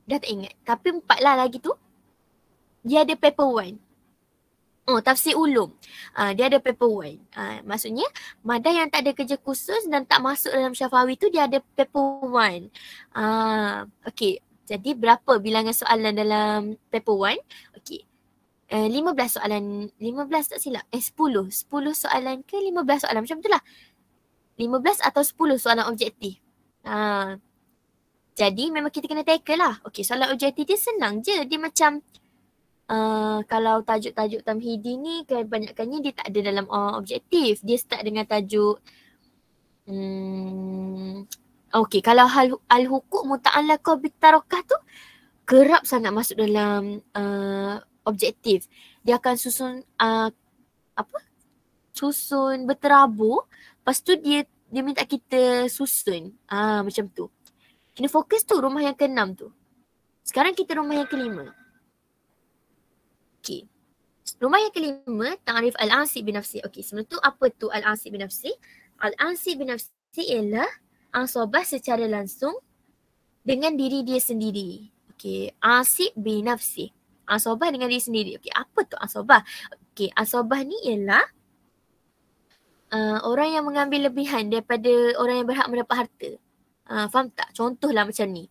Dah tak ingat. Tapi empat lah lagi tu. Dia ada paper one. Oh, tafsir ulum. Uh, dia ada paper one. Uh, ah, maksudnya, madah yang tak ada kerja khusus dan tak masuk dalam syafawi tu, dia ada paper one. Uh, ah, okay, jadi berapa bilangan soalan dalam paper one? Okay, eh, lima uh, belas soalan. Lima belas tak silap. Eh, sepuluh. Sepuluh soalan ke lima belas soalan? Macam itulah. Lima belas atau sepuluh soalan objektif. Uh, jadi, memang kita kena tackle lah. Okay, soalan objektif dia senang je. Dia macam... Eh, kalau tajuk-tajuk tamhidi ni kebanyakannya dia tak ada dalam eh, objektif. Dia start dengan tajuk hmm, Okay, kalau hal al hukum, muta'ala kau bitarokah tu kerap sangat masuk dalam uh, objektif. Dia akan susun uh, apa? Susun berterabur. Lepas tu dia dia minta kita susun. uh, macam tu. Kena fokus tu rumah yang keenam tu. Sekarang kita rumah yang kelima. Okey. Rumah yang kelima, Ta'rif Al-Ansi bin Nafsi. Okey, sebelum tu apa tu Al-Ansi bin Nafsi? Al-Ansi bin Nafsi ialah ansobah secara langsung dengan diri dia sendiri. Okey, Ansi bin Nafsi. Ansobah dengan diri sendiri. Okey, apa tu ansobah? Okey, ansobah ni ialah uh, orang yang mengambil lebihan daripada orang yang berhak mendapat harta. Uh, faham tak? Contohlah macam ni.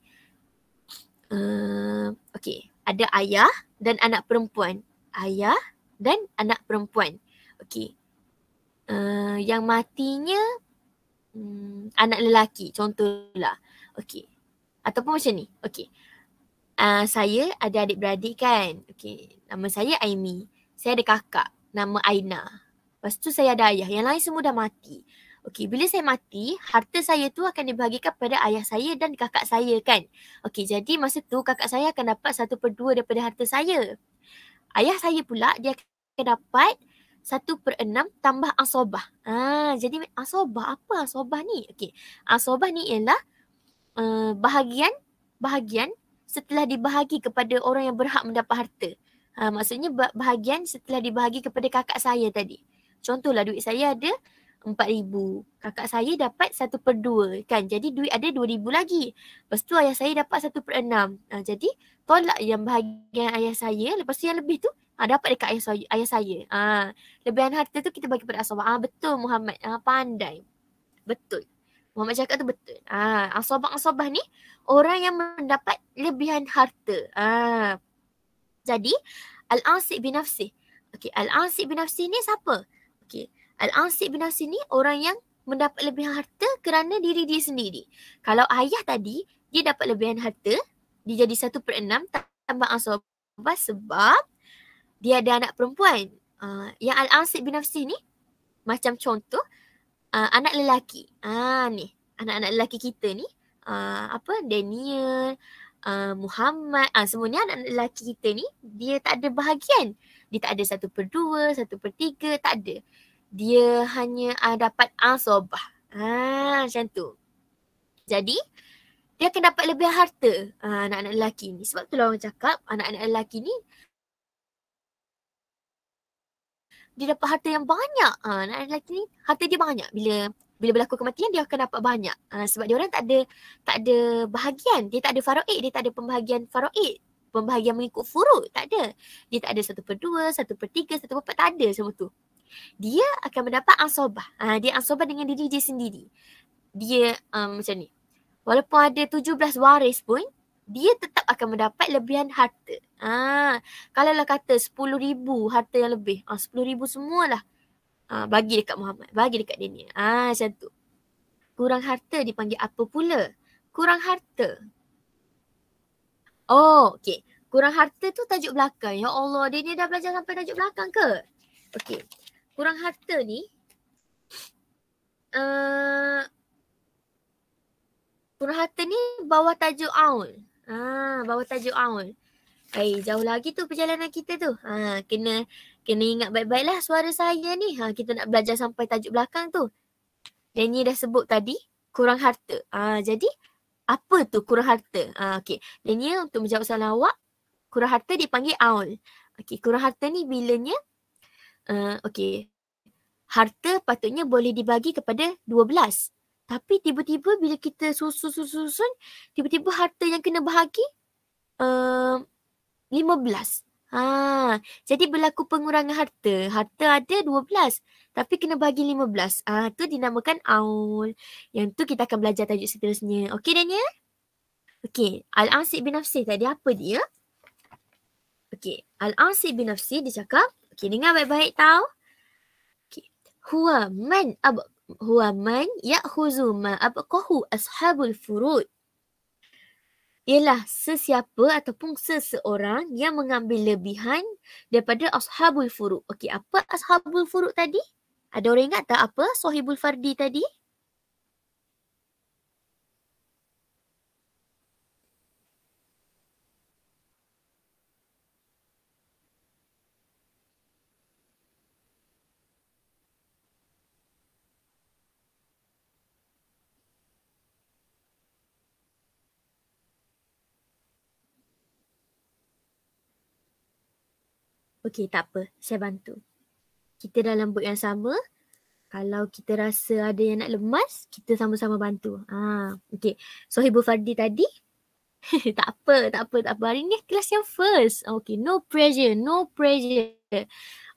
Uh, okey, ada ayah dan anak perempuan. Ayah dan anak perempuan. Okey. Uh, eh, yang matinya um, anak lelaki contohlah. Okey. Ataupun macam ni. Okey. Uh, ah, saya ada adik-beradik kan. Okey. Nama saya Aimi. Saya ada kakak nama Aina. Lepas tu saya ada ayah. Yang lain semua dah mati. Okey, bila saya mati, harta saya tu akan dibahagikan kepada ayah saya dan kakak saya kan? Okey, jadi masa tu kakak saya akan dapat satu per dua daripada harta saya. Ayah saya pula dia akan dapat satu per enam tambah asobah. Ah, jadi asobah apa asobah ni? Okey, asobah ni ialah uh, bahagian bahagian setelah dibahagi kepada orang yang berhak mendapat harta. Ha, maksudnya bahagian setelah dibahagi kepada kakak saya tadi. Contohlah duit saya ada Empat ribu Kakak saya dapat satu per dua kan. Jadi duit ada dua ribu lagi. Lepas tu ayah saya dapat satu per enam. Ha, jadi tolak yang bahagian ayah saya. Lepas tu yang lebih tu ha, dapat dekat ayah, saya, ayah saya. Ha, lebihan harta tu kita bagi pada asobah. Ha, betul Muhammad. Ha, pandai. Betul. Muhammad cakap tu betul. Ha, asobah-asobah ni orang yang mendapat lebihan harta. Ha. Jadi Al-Ansik bin Nafsih. Okay, Al-Ansik bin Nafsih ni siapa? Okay, Al-Ansib bin Asin ni orang yang mendapat lebih harta kerana diri dia sendiri. Kalau ayah tadi, dia dapat lebihan harta, dia jadi satu per enam tambah Ansobah sebab dia ada anak perempuan. Uh, yang Al-Ansib bin Afsi ni, macam contoh, uh, anak lelaki. Ah uh, ni, anak-anak lelaki kita ni, uh, apa, Daniel, uh, Muhammad, uh, semua ni anak-anak lelaki kita ni, dia tak ada bahagian. Dia tak ada satu per dua, satu per tiga, tak ada dia hanya uh, dapat asobah. Ha, macam tu. Jadi, dia akan dapat lebih harta uh, anak-anak lelaki ni. Sebab tu lah orang cakap anak-anak lelaki ni dia dapat harta yang banyak. Ha, anak-anak lelaki ni harta dia banyak. Bila bila berlaku kematian dia akan dapat banyak. Uh, sebab dia orang tak ada tak ada bahagian. Dia tak ada faraid. Dia tak ada pembahagian faraid. Pembahagian mengikut furuk. Tak ada. Dia tak ada satu per dua, satu per tiga, satu per empat. Tak ada semua tu dia akan mendapat ansobah. Ha, dia ansobah dengan diri dia sendiri. Dia um, macam ni. Walaupun ada tujuh belas waris pun, dia tetap akan mendapat lebihan harta. Ha, kalau lah kata ribu harta yang lebih. Ha, ribu semualah ha, bagi dekat Muhammad. Bagi dekat Daniel. Ha, macam tu. Kurang harta dipanggil apa pula? Kurang harta. Oh, okay. Kurang harta tu tajuk belakang. Ya Allah, Daniel dah belajar sampai tajuk belakang ke? Okay kurang harta ni uh, kurang harta ni bawah tajuk aul. Ha, ah, bawah tajuk aul. Eh, jauh lagi tu perjalanan kita tu. Ha, ah, kena kena ingat baik-baiklah suara saya ni. Ha, kita nak belajar sampai tajuk belakang tu. Nenye dah sebut tadi, kurang harta. Ha, ah, jadi, apa tu kurang harta? Ha, ah, okay. Nenye untuk menjawab soalan awak, kurang harta dipanggil aul. Okay, kurang harta ni bilanya uh, eh, okay, harta patutnya boleh dibagi kepada dua belas, Tapi tiba-tiba bila kita susun-susun, tiba-tiba harta yang kena bahagi uh, belas. Ha, jadi berlaku pengurangan harta. Harta ada dua belas, tapi kena bagi 15. Ah, ha, tu dinamakan aul. Yang tu kita akan belajar tajuk seterusnya. Okey Dania? Okey, Al-Ansi bin Nafsi tadi apa dia? Okey, Al-Ansi bin Nafsi dia cakap Okay, dengar baik-baik tau. Okay. Huwa man ab huwa man ya'khuzu ma abqahu ashabul furud. Ialah sesiapa ataupun seseorang yang mengambil lebihan daripada ashabul furud. Okey, apa ashabul furud tadi? Ada orang ingat tak apa sahibul fardi tadi? okey tak apa, saya bantu. Kita dalam boot yang sama. Kalau kita rasa ada yang nak lemas, kita sama-sama bantu. Ah, okey. So Ibu Fardi tadi tak apa, tak apa, tak apa. Hari ni kelas yang first. Okey, no pressure, no pressure.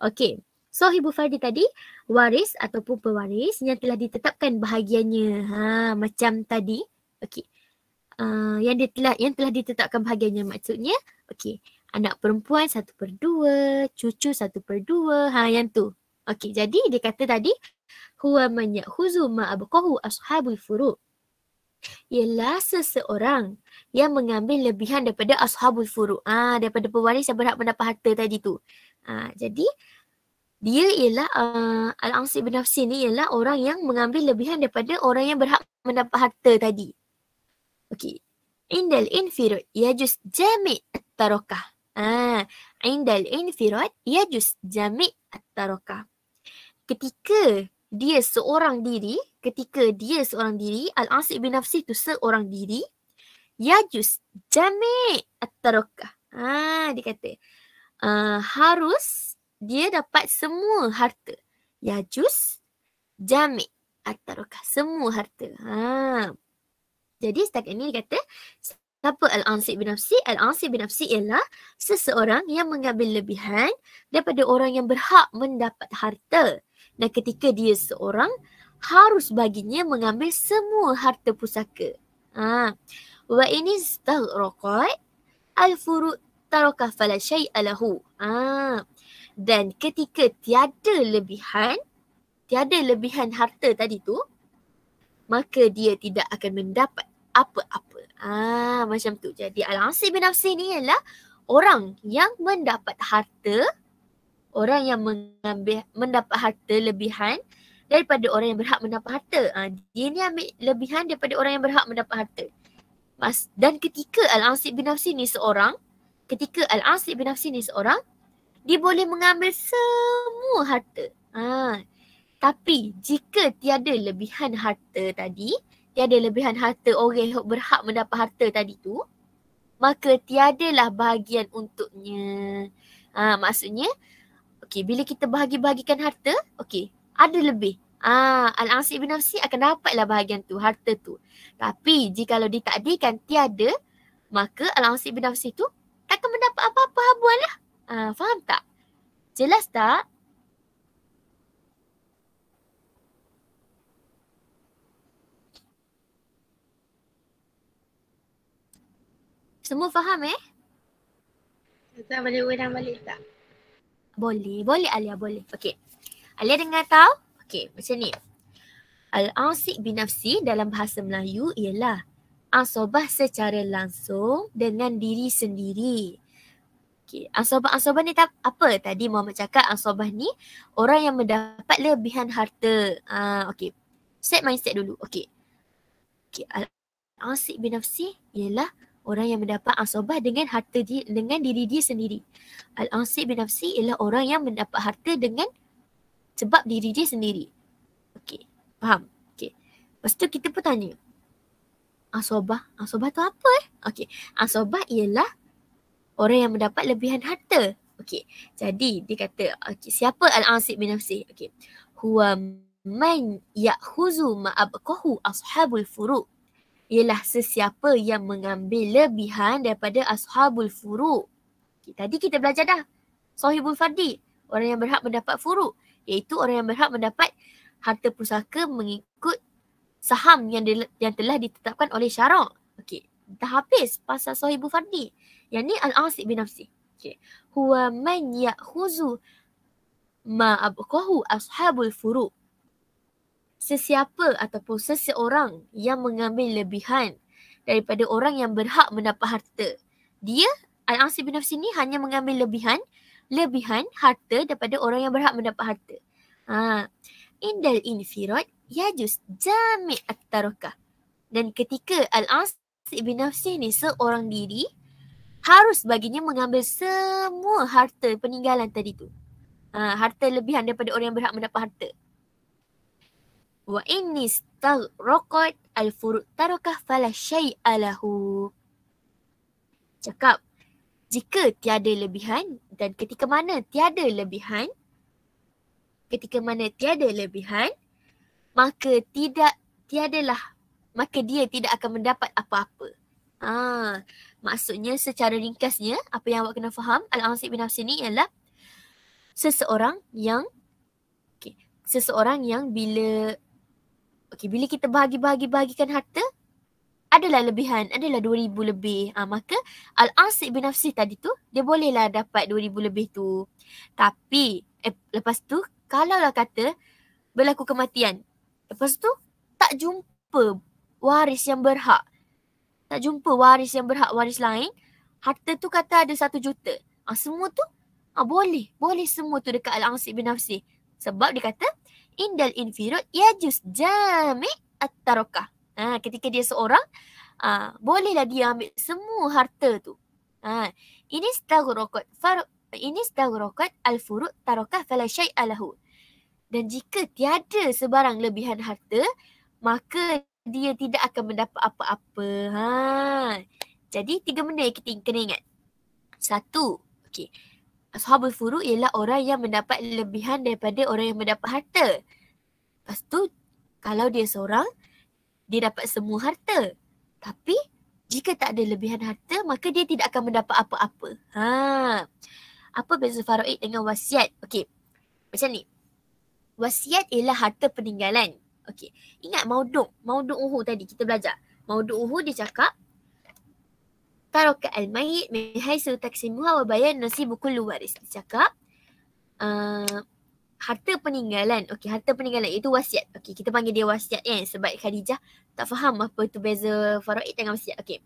Okey. so Ibu Fardi tadi, waris ataupun pewaris yang telah ditetapkan bahagiannya. Ha, macam tadi. Okey. uh, yang telah yang telah ditetapkan bahagiannya maksudnya. Okey anak perempuan satu per dua, cucu satu per dua, ha yang tu. Okey, jadi dia kata tadi, huwa manyak huzu ma'abukohu ashabu furu. Ialah seseorang yang mengambil lebihan daripada ashabu furu. Ah, ha, daripada pewaris yang berhak mendapat harta tadi tu. Ha, jadi, dia ialah uh, Al-Ansi bin Nafsi ni ialah orang yang mengambil lebihan daripada orang yang berhak mendapat harta tadi. Okey. Indal infirut just jamit tarokah. Ah, indal infirat ia just jamik ataroka. Ketika dia seorang diri, ketika dia seorang diri, al ansi bin nafsi tu seorang diri, ia just jamik ataroka. Ah, dia kata uh, harus dia dapat semua harta. Ya just jamik ataroka semua harta. Ha. Jadi setakat ni dia kata Siapa Al-Ansib bin Nafsi? Al-Ansib bin Nafsi ialah seseorang yang mengambil lebihan daripada orang yang berhak mendapat harta. Dan ketika dia seorang, harus baginya mengambil semua harta pusaka. Ha. Wa ini staghraqat al-furu' taraka fala syai'a lahu. Ha. Dan ketika tiada lebihan, tiada lebihan harta tadi tu, maka dia tidak akan mendapat apa-apa. Ah, macam tu. Jadi Al-Asih bin Afsih ni ialah orang yang mendapat harta, orang yang mengambil mendapat harta lebihan daripada orang yang berhak mendapat harta. Ah, dia ni ambil lebihan daripada orang yang berhak mendapat harta. Mas, dan ketika Al-Asih bin Afsih ni seorang, ketika Al-Asih bin Afsih ni seorang, dia boleh mengambil semua harta. Ah, tapi jika tiada lebihan harta tadi, tiada lebihan harta orang yang berhak mendapat harta tadi tu, maka tiadalah bahagian untuknya. Ha, maksudnya, okay, bila kita bahagi-bahagikan harta, okay, ada lebih. Ah, ha, Al-Ansi bin Nafsi akan dapatlah bahagian tu, harta tu. Tapi jika ditakdirkan tiada, maka Al-Ansi bin Nafsi tu takkan mendapat apa-apa habuan lah. Ha, faham tak? Jelas tak? Semua faham eh? Kita boleh ulang balik tak? Boleh, boleh Alia, boleh. Okey. Alia dengar tau? Okey, macam ni. Al-ansik binafsi dalam bahasa Melayu ialah asobah secara langsung dengan diri sendiri. Okey, asobah asobah ni tak apa tadi Muhammad cakap asobah ni orang yang mendapat lebihan harta. uh, okey. Set mindset dulu. Okey. Okey, al binafsi ialah orang yang mendapat asobah dengan harta di, dengan diri dia sendiri. Al-Ansib bin Nafsi ialah orang yang mendapat harta dengan sebab diri dia sendiri. Okey, faham? Okey. Lepas tu kita pun tanya. Asobah, asobah tu apa eh? Okey, asobah ialah orang yang mendapat lebihan harta. Okey. Jadi dia kata, okay siapa Al-Ansib bin Nafsi? Okey. Huwa man ya'khuzu ma'abqahu ashabul furuq ialah sesiapa yang mengambil lebihan daripada ashabul furuq. Okay, tadi kita belajar dah. Sahibul fardi, orang yang berhak mendapat furuq, iaitu orang yang berhak mendapat harta pusaka mengikut saham yang dil- yang telah ditetapkan oleh syarak. Okey, dah habis pasal sahibul fardi. Yang ni al-asib bin nafsi. Okey. Huwa man ya'khuzu ma abqahu ashabul furuq sesiapa ataupun seseorang yang mengambil lebihan daripada orang yang berhak mendapat harta. Dia, Al-Ansi bin Nafsi ni hanya mengambil lebihan, lebihan harta daripada orang yang berhak mendapat harta. Ha. Indal infirat, ya just jami' at-tarukah. Dan ketika Al-Ansi bin Nafsi ni seorang diri, harus baginya mengambil semua harta peninggalan tadi tu. Ha, harta lebihan daripada orang yang berhak mendapat harta wa inni staghraqat al furuq tarakah fala syai'a lahu cakap jika tiada lebihan dan ketika mana tiada lebihan ketika mana tiada lebihan maka tidak tiadalah maka dia tidak akan mendapat apa-apa ah maksudnya secara ringkasnya apa yang awak kena faham al-ansib bin nafsi ni ialah seseorang yang okay, seseorang yang bila Okey, bila kita bahagi-bahagi-bahagikan harta, adalah lebihan, adalah dua ribu lebih. Ha, maka Al-Asik bin Nafsi tadi tu, dia bolehlah dapat dua ribu lebih tu. Tapi, eh, lepas tu, kalau lah kata berlaku kematian. Lepas tu, tak jumpa waris yang berhak. Tak jumpa waris yang berhak waris lain. Harta tu kata ada satu juta. Ha, semua tu, ha, boleh. Boleh semua tu dekat Al-Asik bin Nafsi. Sebab dia kata, indal infirud ya juz at ataroka. Ha, ketika dia seorang, ha, bolehlah dia ambil semua harta tu. Ha, ini stagurokot far ini stagurokot al furud taroka falasyai alahu. Dan jika tiada sebarang lebihan harta, maka dia tidak akan mendapat apa-apa. Ha. Jadi tiga benda yang kita kena ingat. Satu, okay. Ashabul furu' ialah orang yang mendapat lebihan daripada orang yang mendapat harta. Lepas tu, kalau dia seorang, dia dapat semua harta. Tapi, jika tak ada lebihan harta, maka dia tidak akan mendapat apa-apa. Ha. Apa beza faraid dengan wasiat? Okey. Macam ni. Wasiat ialah harta peninggalan. Okey. Ingat mauduk. Mauduk uhu tadi kita belajar. Mauduk uhu dia cakap, tarok al mayit min haitsu taqsimuha wa bayan nasibu kullu waris cakap uh, harta peninggalan okey harta peninggalan itu wasiat okey kita panggil dia wasiat kan sebab khadijah tak faham apa tu beza faraid dengan wasiat okey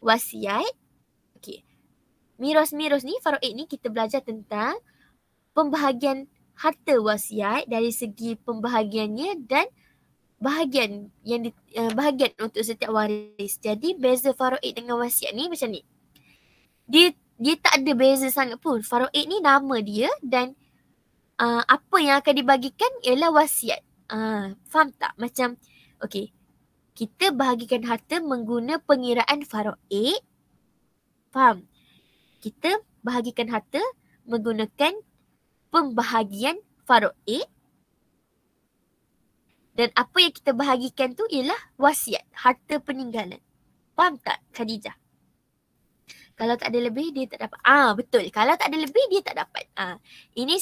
wasiat okey miras-miras ni faraid ni kita belajar tentang pembahagian harta wasiat dari segi pembahagiannya dan bahagian yang di, uh, bahagian untuk setiap waris. Jadi beza faraid dengan wasiat ni macam ni. Dia dia tak ada beza sangat pun. Faraid ni nama dia dan uh, apa yang akan dibagikan ialah wasiat. Uh, faham tak? Macam okey. Kita bahagikan harta menggunakan pengiraan faraid. Faham? Kita bahagikan harta menggunakan pembahagian faraid dan apa yang kita bahagikan tu ialah wasiat, harta peninggalan. Faham tak Khadijah? Kalau tak ada lebih, dia tak dapat. Ah betul. Kalau tak ada lebih, dia tak dapat. Ah ini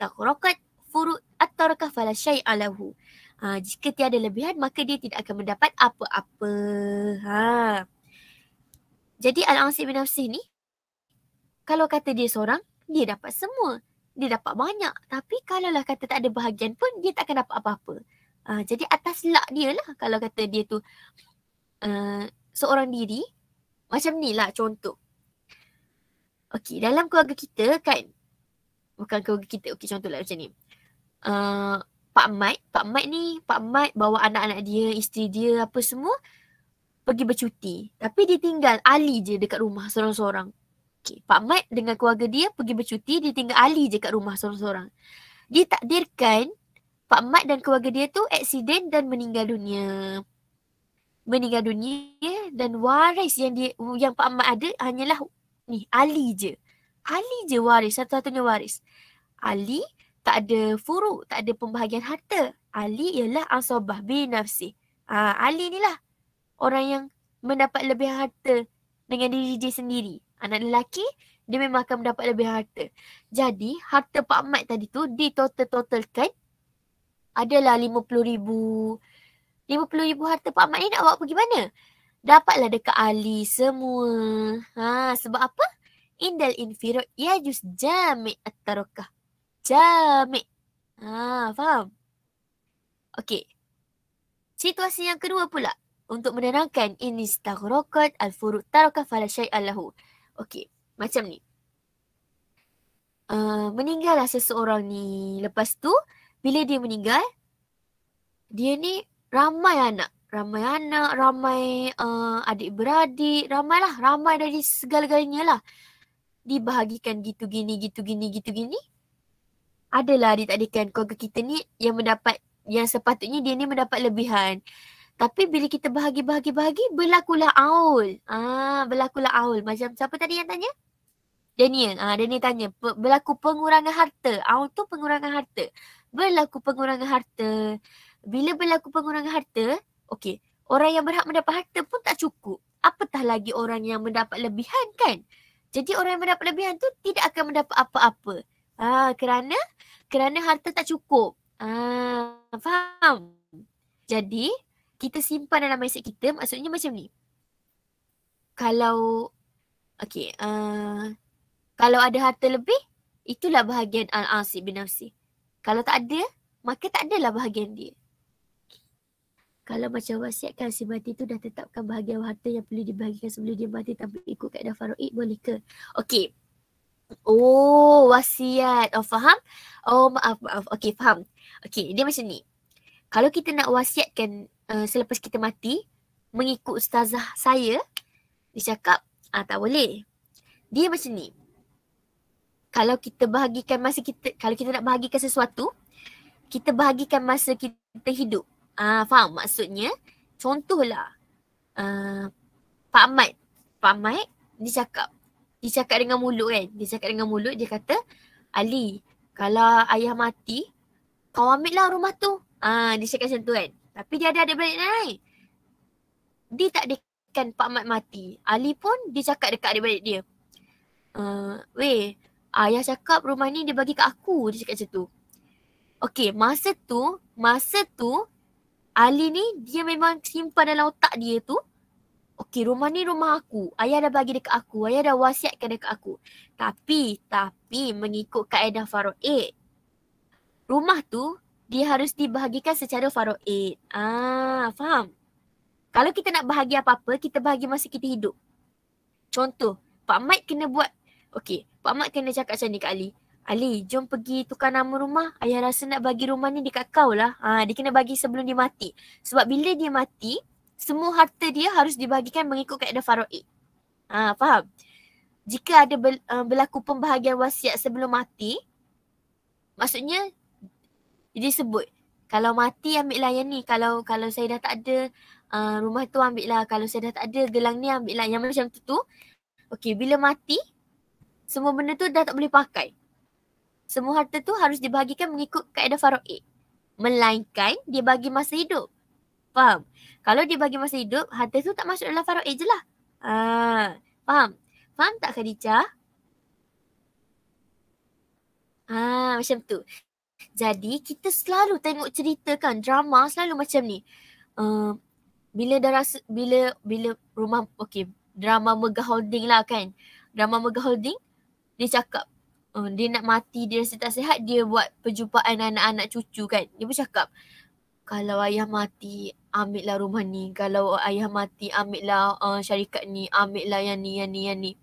tak rokat furu' atau kafala syai'alahu. Ha, jika tiada lebihan, maka dia tidak akan mendapat apa-apa. Ha. Jadi Al-Ansi bin Afsih ni, kalau kata dia seorang, dia dapat semua. Dia dapat banyak. Tapi kalaulah kata tak ada bahagian pun, dia tak akan dapat apa-apa. Uh, jadi atas luck dia lah kalau kata dia tu uh, seorang diri. Macam ni lah contoh. Okey dalam keluarga kita kan. Bukan keluarga kita. Okey contoh lah macam ni. Uh, Pak Mat. Pak Mat ni, Pak Mat bawa anak-anak dia, isteri dia, apa semua. Pergi bercuti. Tapi dia tinggal Ali je dekat rumah seorang-seorang. Okey Pak Mat dengan keluarga dia pergi bercuti. Dia tinggal Ali je dekat rumah seorang-seorang. Dia takdirkan Pak Mat dan keluarga dia tu accident dan meninggal dunia. Meninggal dunia dan waris yang dia yang Pak Mat ada hanyalah ni Ali je. Ali je waris, satu-satunya waris. Ali tak ada furu, tak ada pembahagian harta. Ali ialah asabah bin nafsi. Ha, Ali ni lah orang yang mendapat lebih harta dengan diri dia sendiri. Anak lelaki, dia memang akan mendapat lebih harta. Jadi, harta Pak Mat tadi tu ditotal-totalkan adalah lima puluh ribu lima puluh ribu harta Pak Mat ni nak bawa pergi mana? Dapatlah dekat Ali semua. Ha, sebab apa? Indal infirot ya juz jamik at-tarukah. Jamik. Ha, faham? Okey. Situasi yang kedua pula. Untuk menerangkan ini staghrokat al-furuk tarukah fala allahu. Okey. Macam ni. Uh, meninggallah seseorang ni. Lepas tu, bila dia meninggal, dia ni ramai anak. Ramai anak, ramai uh, adik-beradik, ramailah. Ramai dari segala-galanya lah. Dibahagikan gitu gini, gitu gini, gitu gini. Adalah ditadikan keluarga kita ni yang mendapat, yang sepatutnya dia ni mendapat lebihan. Tapi bila kita bahagi-bahagi-bahagi, berlakulah aul. Ah, berlakulah aul. Macam siapa tadi yang tanya? Daniel. Ah, Daniel tanya, berlaku pengurangan harta. Aul tu pengurangan harta berlaku pengurangan harta. Bila berlaku pengurangan harta, okey, orang yang berhak mendapat harta pun tak cukup. Apatah lagi orang yang mendapat lebihan kan? Jadi orang yang mendapat lebihan tu tidak akan mendapat apa-apa. Ah, kerana kerana harta tak cukup. Ah, faham? Jadi kita simpan dalam mindset kita maksudnya macam ni. Kalau okey, uh, kalau ada harta lebih itulah bahagian al-asib bin nafsi. Kalau tak ada, maka tak adalah bahagian dia. Kalau macam wasiatkan si mati tu dah tetapkan bahagian harta yang perlu dibahagikan sebelum dia mati tanpa ikut kaedah faraid boleh ke? Okey. Oh, wasiat. Oh, faham? Oh, maaf, maaf. Okey, faham. Okey, dia macam ni. Kalau kita nak wasiatkan uh, selepas kita mati, mengikut ustazah saya, dia cakap, ah, tak boleh. Dia macam ni kalau kita bahagikan masa kita kalau kita nak bahagikan sesuatu kita bahagikan masa kita hidup ah uh, faham maksudnya contohlah uh, Pak Mat Pak Mat dia cakap dia cakap dengan mulut kan dia cakap dengan mulut dia kata Ali kalau ayah mati kau ambil lah rumah tu ah uh, dia cakap macam tu kan tapi dia ada adik-adik naik dia tak dekatkan Pak Mat mati Ali pun dia cakap dekat adik-adik dia Uh, weh, Ayah cakap rumah ni dia bagi kat aku. Dia cakap macam tu. Okay, masa tu, masa tu, Ali ni dia memang simpan dalam otak dia tu. Okay, rumah ni rumah aku. Ayah dah bagi dekat aku. Ayah dah wasiatkan dekat aku. Tapi, tapi mengikut kaedah faro'id. Rumah tu, dia harus dibahagikan secara faro'id. Ah, faham? Kalau kita nak bahagi apa-apa, kita bahagi masa kita hidup. Contoh, Pak Mike kena buat, okay, Pak Mat kena cakap macam ni kat Ali. Ali, jom pergi tukar nama rumah. Ayah rasa nak bagi rumah ni dekat kau lah. Ha, dia kena bagi sebelum dia mati. Sebab bila dia mati, semua harta dia harus dibagikan mengikut kaedah faro'i. Ha, faham? Jika ada eh, berlaku pembahagian wasiat sebelum mati, maksudnya dia sebut, kalau mati ambil lah yang ni. Kalau kalau saya dah tak ada uh, rumah tu ambil lah. Kalau saya dah tak ada gelang ni ambil lah. Yang macam tu tu. Okey, bila mati, semua benda tu dah tak boleh pakai. Semua harta tu harus dibahagikan mengikut kaedah faraid. Melainkan dia bagi masa hidup. Faham? Kalau dia bagi masa hidup, harta tu tak masuk dalam faraid je lah. Ah, faham? Faham tak Khadijah? Ah, macam tu. Jadi kita selalu tengok cerita kan drama selalu macam ni. Uh, bila dah rasa bila bila rumah okey drama mega holding lah kan. Drama mega holding dia cakap uh, dia nak mati dia rasa tak sihat dia buat perjumpaan anak-anak cucu kan dia pun cakap kalau ayah mati ambillah rumah ni kalau ayah mati ambillah uh, syarikat ni ambillah yang ni yang ni yang ni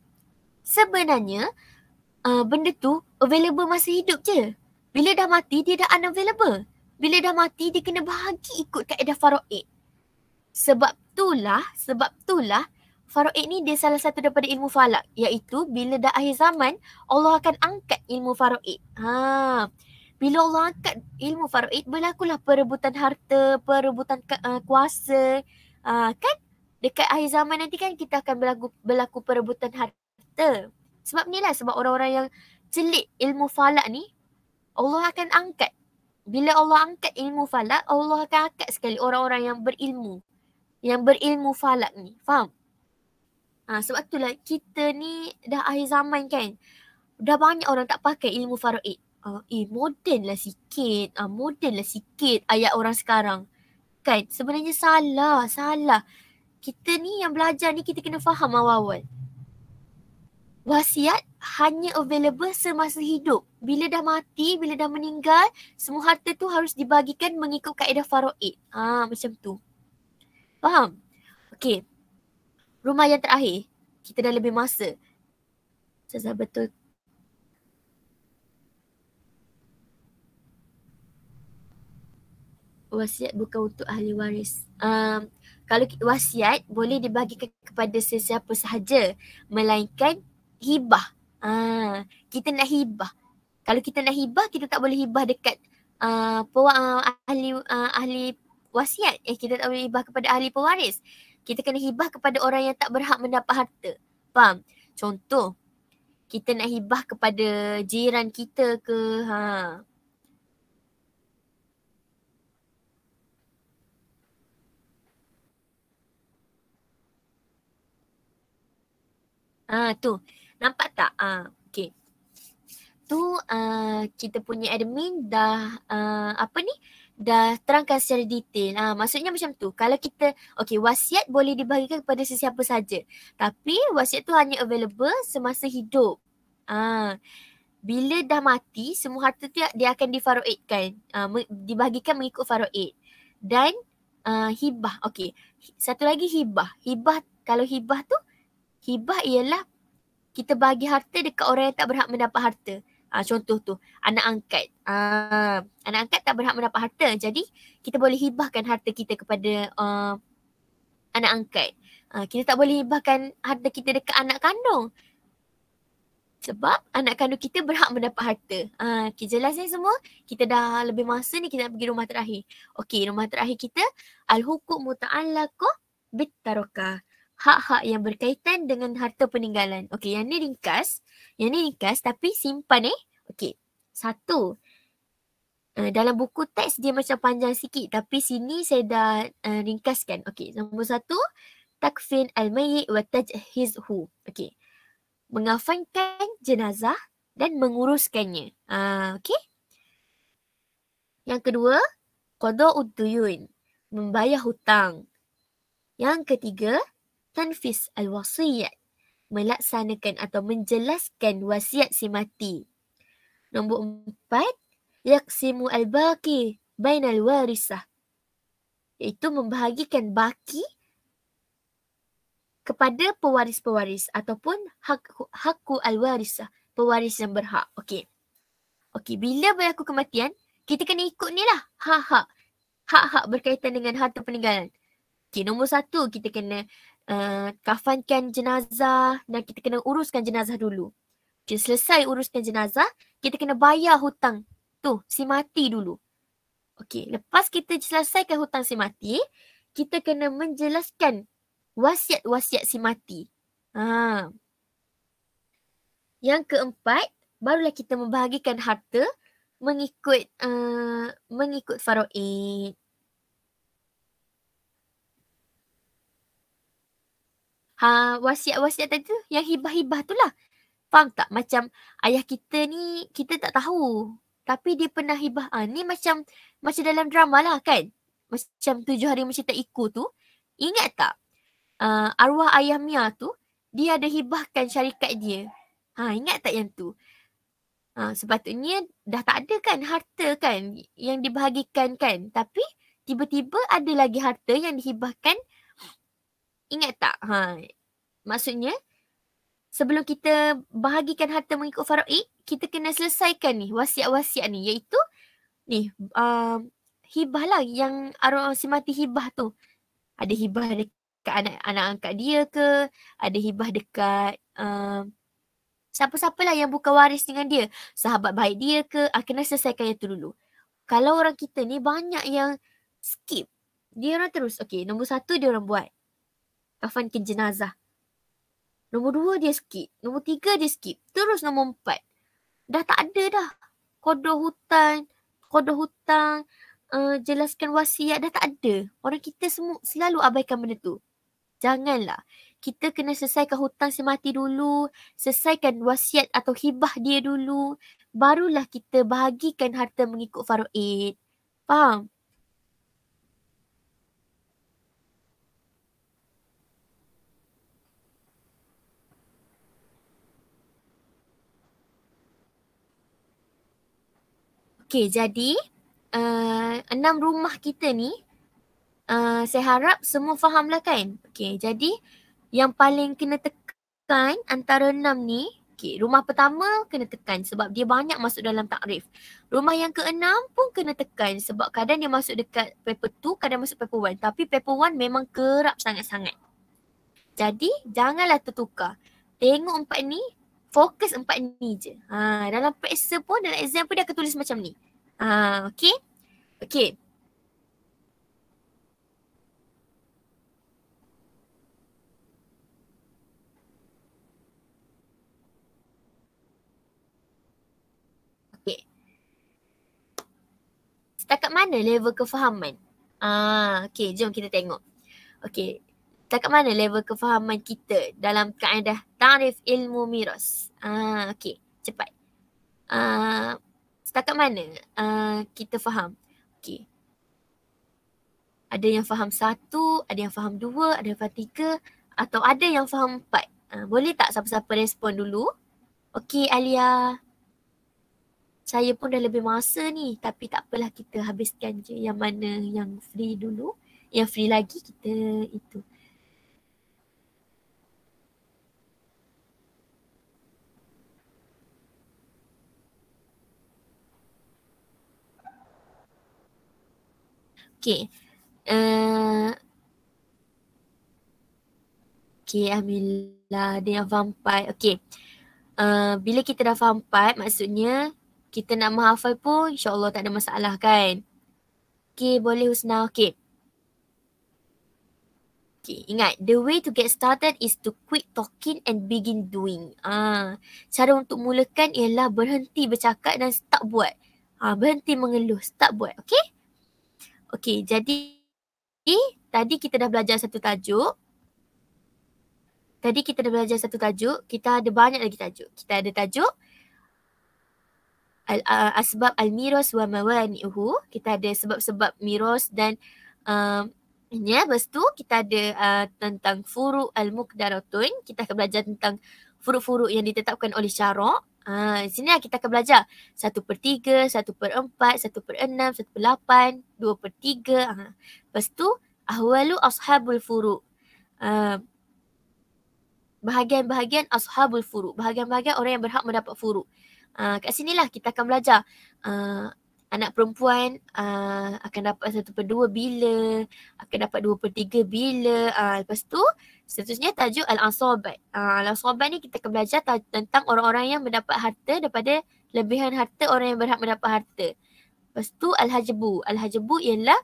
sebenarnya uh, benda tu available masa hidup je bila dah mati dia dah unavailable bila dah mati dia kena bahagi ikut kaedah faraid sebab itulah sebab itulah faraid ni dia salah satu daripada ilmu falak iaitu bila dah akhir zaman Allah akan angkat ilmu faraid. Ha. Bila Allah angkat ilmu faraid berlakulah perebutan harta, perebutan uh, kuasa. Ha, kan dekat akhir zaman nanti kan kita akan berlaku berlaku perebutan harta. Sebab ni lah, sebab orang-orang yang celik ilmu falak ni Allah akan angkat. Bila Allah angkat ilmu falak, Allah akan angkat sekali orang-orang yang berilmu. Yang berilmu falak ni. Faham? Ha, sebab itulah kita ni dah akhir zaman kan. Dah banyak orang tak pakai ilmu faraid. Uh, eh moden lah sikit. Uh, ha, modern lah sikit ayat orang sekarang. Kan sebenarnya salah. Salah. Kita ni yang belajar ni kita kena faham awal-awal. Wasiat hanya available semasa hidup. Bila dah mati, bila dah meninggal, semua harta tu harus dibagikan mengikut kaedah faraid. Ah ha, macam tu. Faham? Okay rumah yang terakhir kita dah lebih masa saya betul wasiat bukan untuk ahli waris um, kalau wasiat boleh dibagikan kepada sesiapa sahaja melainkan hibah ah kita nak hibah kalau kita nak hibah kita tak boleh hibah dekat uh, pewa- uh, ahli uh, ahli wasiat eh kita tak boleh hibah kepada ahli pewaris kita kena hibah kepada orang yang tak berhak mendapat harta. Faham? Contoh, kita nak hibah kepada jiran kita ke? Ha. Ah tu. Nampak tak? Ha, ah okay. Tu uh, kita punya admin dah uh, apa ni? dah terangkan secara detail. Ha, maksudnya macam tu. Kalau kita, okay, wasiat boleh dibahagikan kepada sesiapa saja. Tapi wasiat tu hanya available semasa hidup. Ha, bila dah mati, semua harta tu dia akan difaroidkan. Ha, ah, dibahagikan mengikut faroid. Dan uh, hibah. Okay. Satu lagi hibah. Hibah, kalau hibah tu, hibah ialah kita bagi harta dekat orang yang tak berhak mendapat harta uh, contoh tu anak angkat uh, anak angkat tak berhak mendapat harta jadi kita boleh hibahkan harta kita kepada uh, anak angkat uh, kita tak boleh hibahkan harta kita dekat anak kandung sebab anak kandung kita berhak mendapat harta. Ha, okay, jelas ni semua. Kita dah lebih masa ni kita nak pergi rumah terakhir. Okey, rumah terakhir kita. Al-hukum muta'allakuh bitarokah hak-hak yang berkaitan dengan harta peninggalan. Okey, yang ni ringkas. Yang ni ringkas tapi simpan eh. Okey, satu. Uh, dalam buku teks dia macam panjang sikit tapi sini saya dah uh, ringkaskan. Okey, nombor satu. Takfin al-mayyit wa tajhizhu. Okey. Mengafankan jenazah dan menguruskannya. Ah, uh, okey. Yang kedua, qada'ud duyun. Membayar hutang. Yang ketiga, tanfis al-wasiyat, melaksanakan atau menjelaskan wasiat si mati. Nombor empat, yaksimu al-baqi bainal warisah, iaitu membahagikan baki kepada pewaris-pewaris ataupun hakku al-warisah, pewaris yang berhak. Okey. Okey, bila berlaku kematian, kita kena ikut ni lah. Hak-hak. Hak-hak berkaitan dengan harta peninggalan. Okey, nombor satu, kita kena uh, kafankan jenazah dan kita kena uruskan jenazah dulu. Kita selesai uruskan jenazah, kita kena bayar hutang tu si mati dulu. Okey, lepas kita selesaikan hutang si mati, kita kena menjelaskan wasiat-wasiat si mati. Ha. Yang keempat, barulah kita membahagikan harta mengikut uh, mengikut faraid. ha, wasiat-wasiat tadi tu yang hibah-hibah tu lah. Faham tak? Macam ayah kita ni kita tak tahu. Tapi dia pernah hibah. Ha, ni macam macam dalam drama lah kan. Macam tujuh hari macam tak ikut tu. Ingat tak? Uh, arwah ayah Mia tu dia ada hibahkan syarikat dia. Ha, ingat tak yang tu? Ha, sepatutnya dah tak ada kan harta kan yang dibahagikan kan. Tapi tiba-tiba ada lagi harta yang dihibahkan Ingat tak? Ha. Maksudnya, sebelum kita bahagikan harta mengikut faraid, kita kena selesaikan ni wasiat-wasiat ni iaitu ni uh, hibah lah yang arwah si mati hibah tu. Ada hibah dekat anak anak angkat dia ke, ada hibah dekat uh, um, siapa-siapalah yang buka waris dengan dia, sahabat baik dia ke, uh, kena selesaikan yang tu dulu. Kalau orang kita ni banyak yang skip. Dia orang terus, okay, nombor satu dia orang buat kafankan jenazah. Nombor dua dia skip. Nombor tiga dia skip. Terus nombor empat. Dah tak ada dah. Kodoh hutan. Kodoh hutang. Uh, jelaskan wasiat. Dah tak ada. Orang kita semua selalu abaikan benda tu. Janganlah. Kita kena selesaikan hutang semati dulu. Selesaikan wasiat atau hibah dia dulu. Barulah kita bahagikan harta mengikut faraid. Faham? Okay, jadi uh, enam rumah kita ni uh, saya harap semua fahamlah lah kan? Okay, jadi yang paling kena tekan antara enam ni Okay, rumah pertama kena tekan sebab dia banyak masuk dalam takrif. Rumah yang keenam pun kena tekan sebab kadang dia masuk dekat paper 2, kadang masuk paper 1. Tapi paper 1 memang kerap sangat-sangat. Jadi, janganlah tertukar. Tengok empat ni, fokus empat ni je. Ha, dalam peksa pun, dalam exam pun dia akan tulis macam ni. Ha, okay? Okay. Setakat mana level kefahaman? Ah, ha, okay, jom kita tengok. Okay, setakat mana level kefahaman kita dalam kaedah tarif ilmu miras? Ah, okey, cepat. Ah, setakat mana ah, kita faham? Okey. Ada yang faham satu, ada yang faham dua, ada yang faham tiga atau ada yang faham empat. Ah, boleh tak siapa-siapa respon dulu? Okey, Alia. Saya pun dah lebih masa ni tapi tak apalah kita habiskan je yang mana yang free dulu. Yang free lagi kita itu. Okay. Uh, eh, okay, Alhamdulillah. Ada yang faham part. Okay. Uh, eh, bila kita dah faham part, maksudnya kita nak menghafal pun insyaAllah tak ada masalah kan. Okay, boleh Husna. Okay. Okay, ingat. The way to get started is to quit talking and begin doing. Ah, uh, cara untuk mulakan ialah berhenti bercakap dan start buat. Ah, uh, berhenti mengeluh, start buat. Okay? Okey, jadi tadi kita dah belajar satu tajuk. Tadi kita dah belajar satu tajuk, kita ada banyak lagi tajuk. Kita ada tajuk al uh, asbab al miras wa mawani'uhu. Kita ada sebab-sebab miras dan um, ya, lepas tu kita ada uh, tentang furu' al muqdaratun. Kita akan belajar tentang furu'-furu' yang ditetapkan oleh syarak. Ah, di sini lah kita akan belajar. Satu per tiga, satu per empat, satu per enam, satu per lapan, dua per tiga. Uh. Lepas tu, ahwalu ashabul furuk. Uh, ah, bahagian-bahagian ashabul furuk. Bahagian-bahagian orang yang berhak mendapat furuk. Uh, kat lah kita akan belajar. Uh, anak perempuan uh, akan dapat satu per dua bila, akan dapat dua per tiga bila. Uh, lepas tu, seterusnya tajuk Al-Ansobat. Uh, ah, Al-Ansobat ni kita akan belajar tentang orang-orang yang mendapat harta daripada lebihan harta orang yang berhak mendapat harta. Lepas tu Al-Hajbu. Al-Hajbu ialah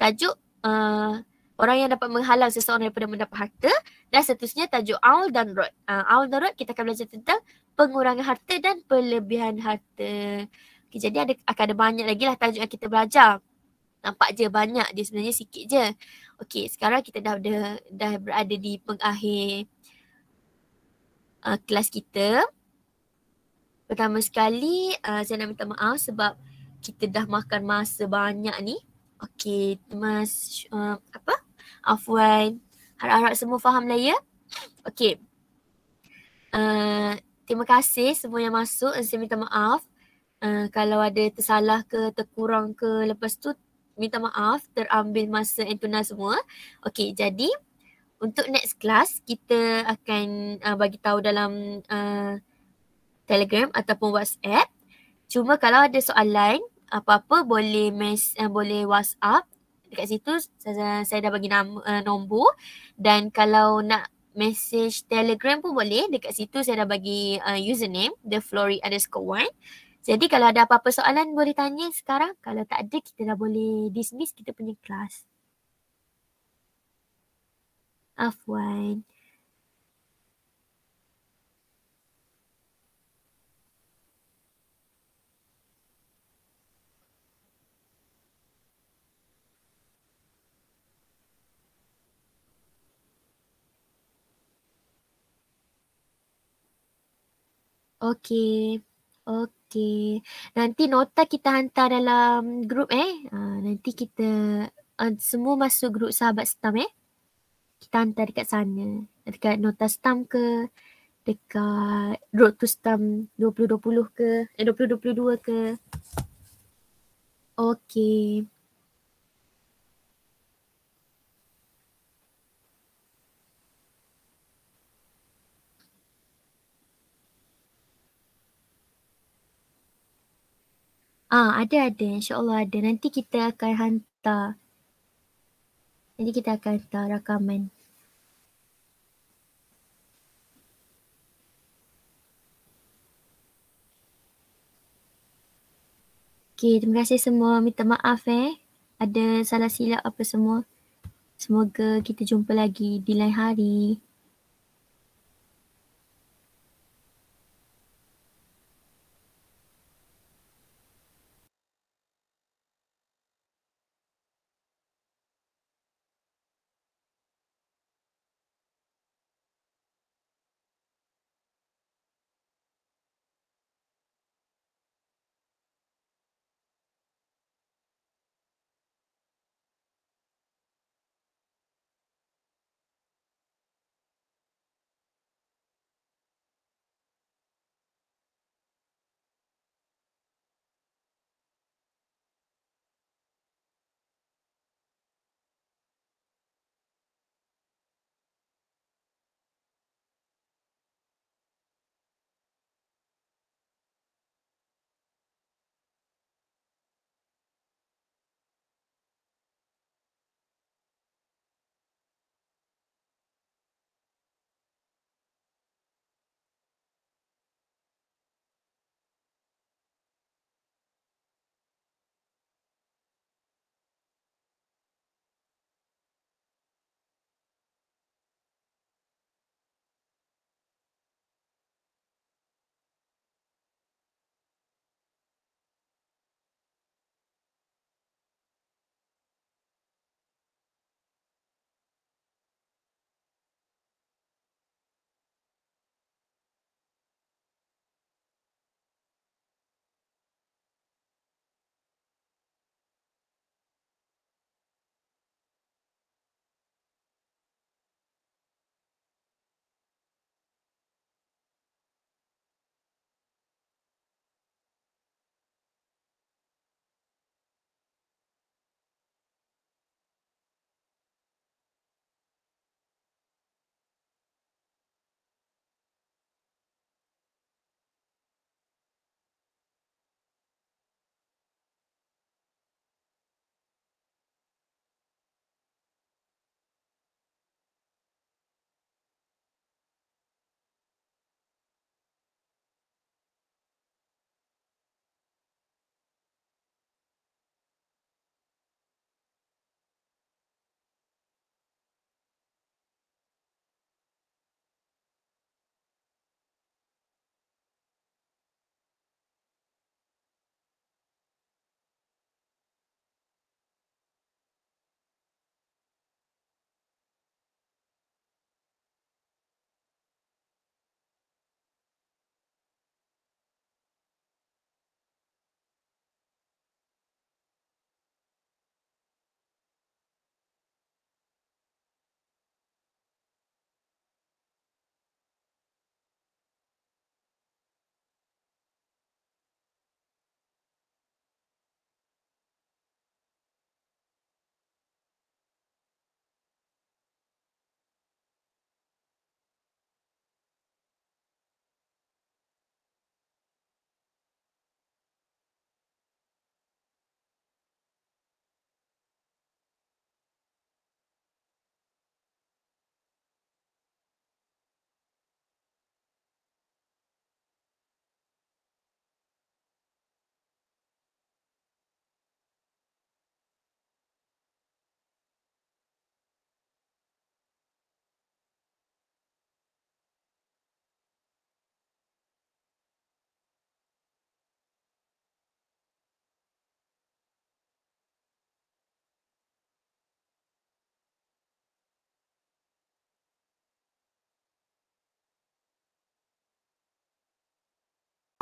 tajuk uh, orang yang dapat menghalang seseorang daripada mendapat harta. Dan seterusnya tajuk Aul dan Rod. Uh, Aul dan Rod kita akan belajar tentang pengurangan harta dan pelebihan harta. Okay, jadi ada akan ada banyak lagi lah tajuk yang kita belajar. Nampak je banyak dia sebenarnya sikit je. Okay sekarang kita dah, dah, dah berada di pengakhir uh, kelas kita. Pertama sekali uh, saya nak minta maaf sebab kita dah makan masa banyak ni. Okay mas uh, apa? Afwan. Harap-harap semua faham lah ya. Okay. Uh, terima kasih semua yang masuk. Saya minta maaf. Eh, kalau ada tersalah ke terkurang ke lepas tu minta maaf terambil masa entuna semua. Okey, jadi untuk next class kita akan uh, bagi tahu dalam uh, Telegram ataupun WhatsApp. Cuma kalau ada soalan apa-apa boleh mes uh, boleh WhatsApp dekat situ saya, saya dah bagi nama uh, nombor dan kalau nak message Telegram pun boleh dekat situ saya dah bagi uh, username the flory underscore one. Jadi kalau ada apa-apa soalan boleh tanya sekarang. Kalau tak ada kita dah boleh dismiss kita punya kelas. Afwan. Okay. Okay. Okay, Nanti nota kita hantar dalam grup eh. Ha, nanti kita uh, semua masuk grup sahabat stam eh. Kita hantar dekat sana. Dekat nota stam ke dekat road to stam 2020 ke eh 2022 ke. Okay. Ah, ada ada insya-Allah ada. Nanti kita akan hantar Nanti kita akan hantar rakaman. Okay, terima kasih semua. Minta maaf eh. Ada salah silap apa semua. Semoga kita jumpa lagi di lain hari.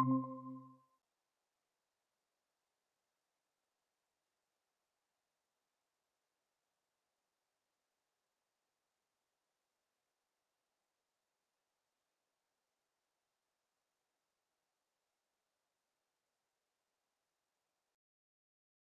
thank you.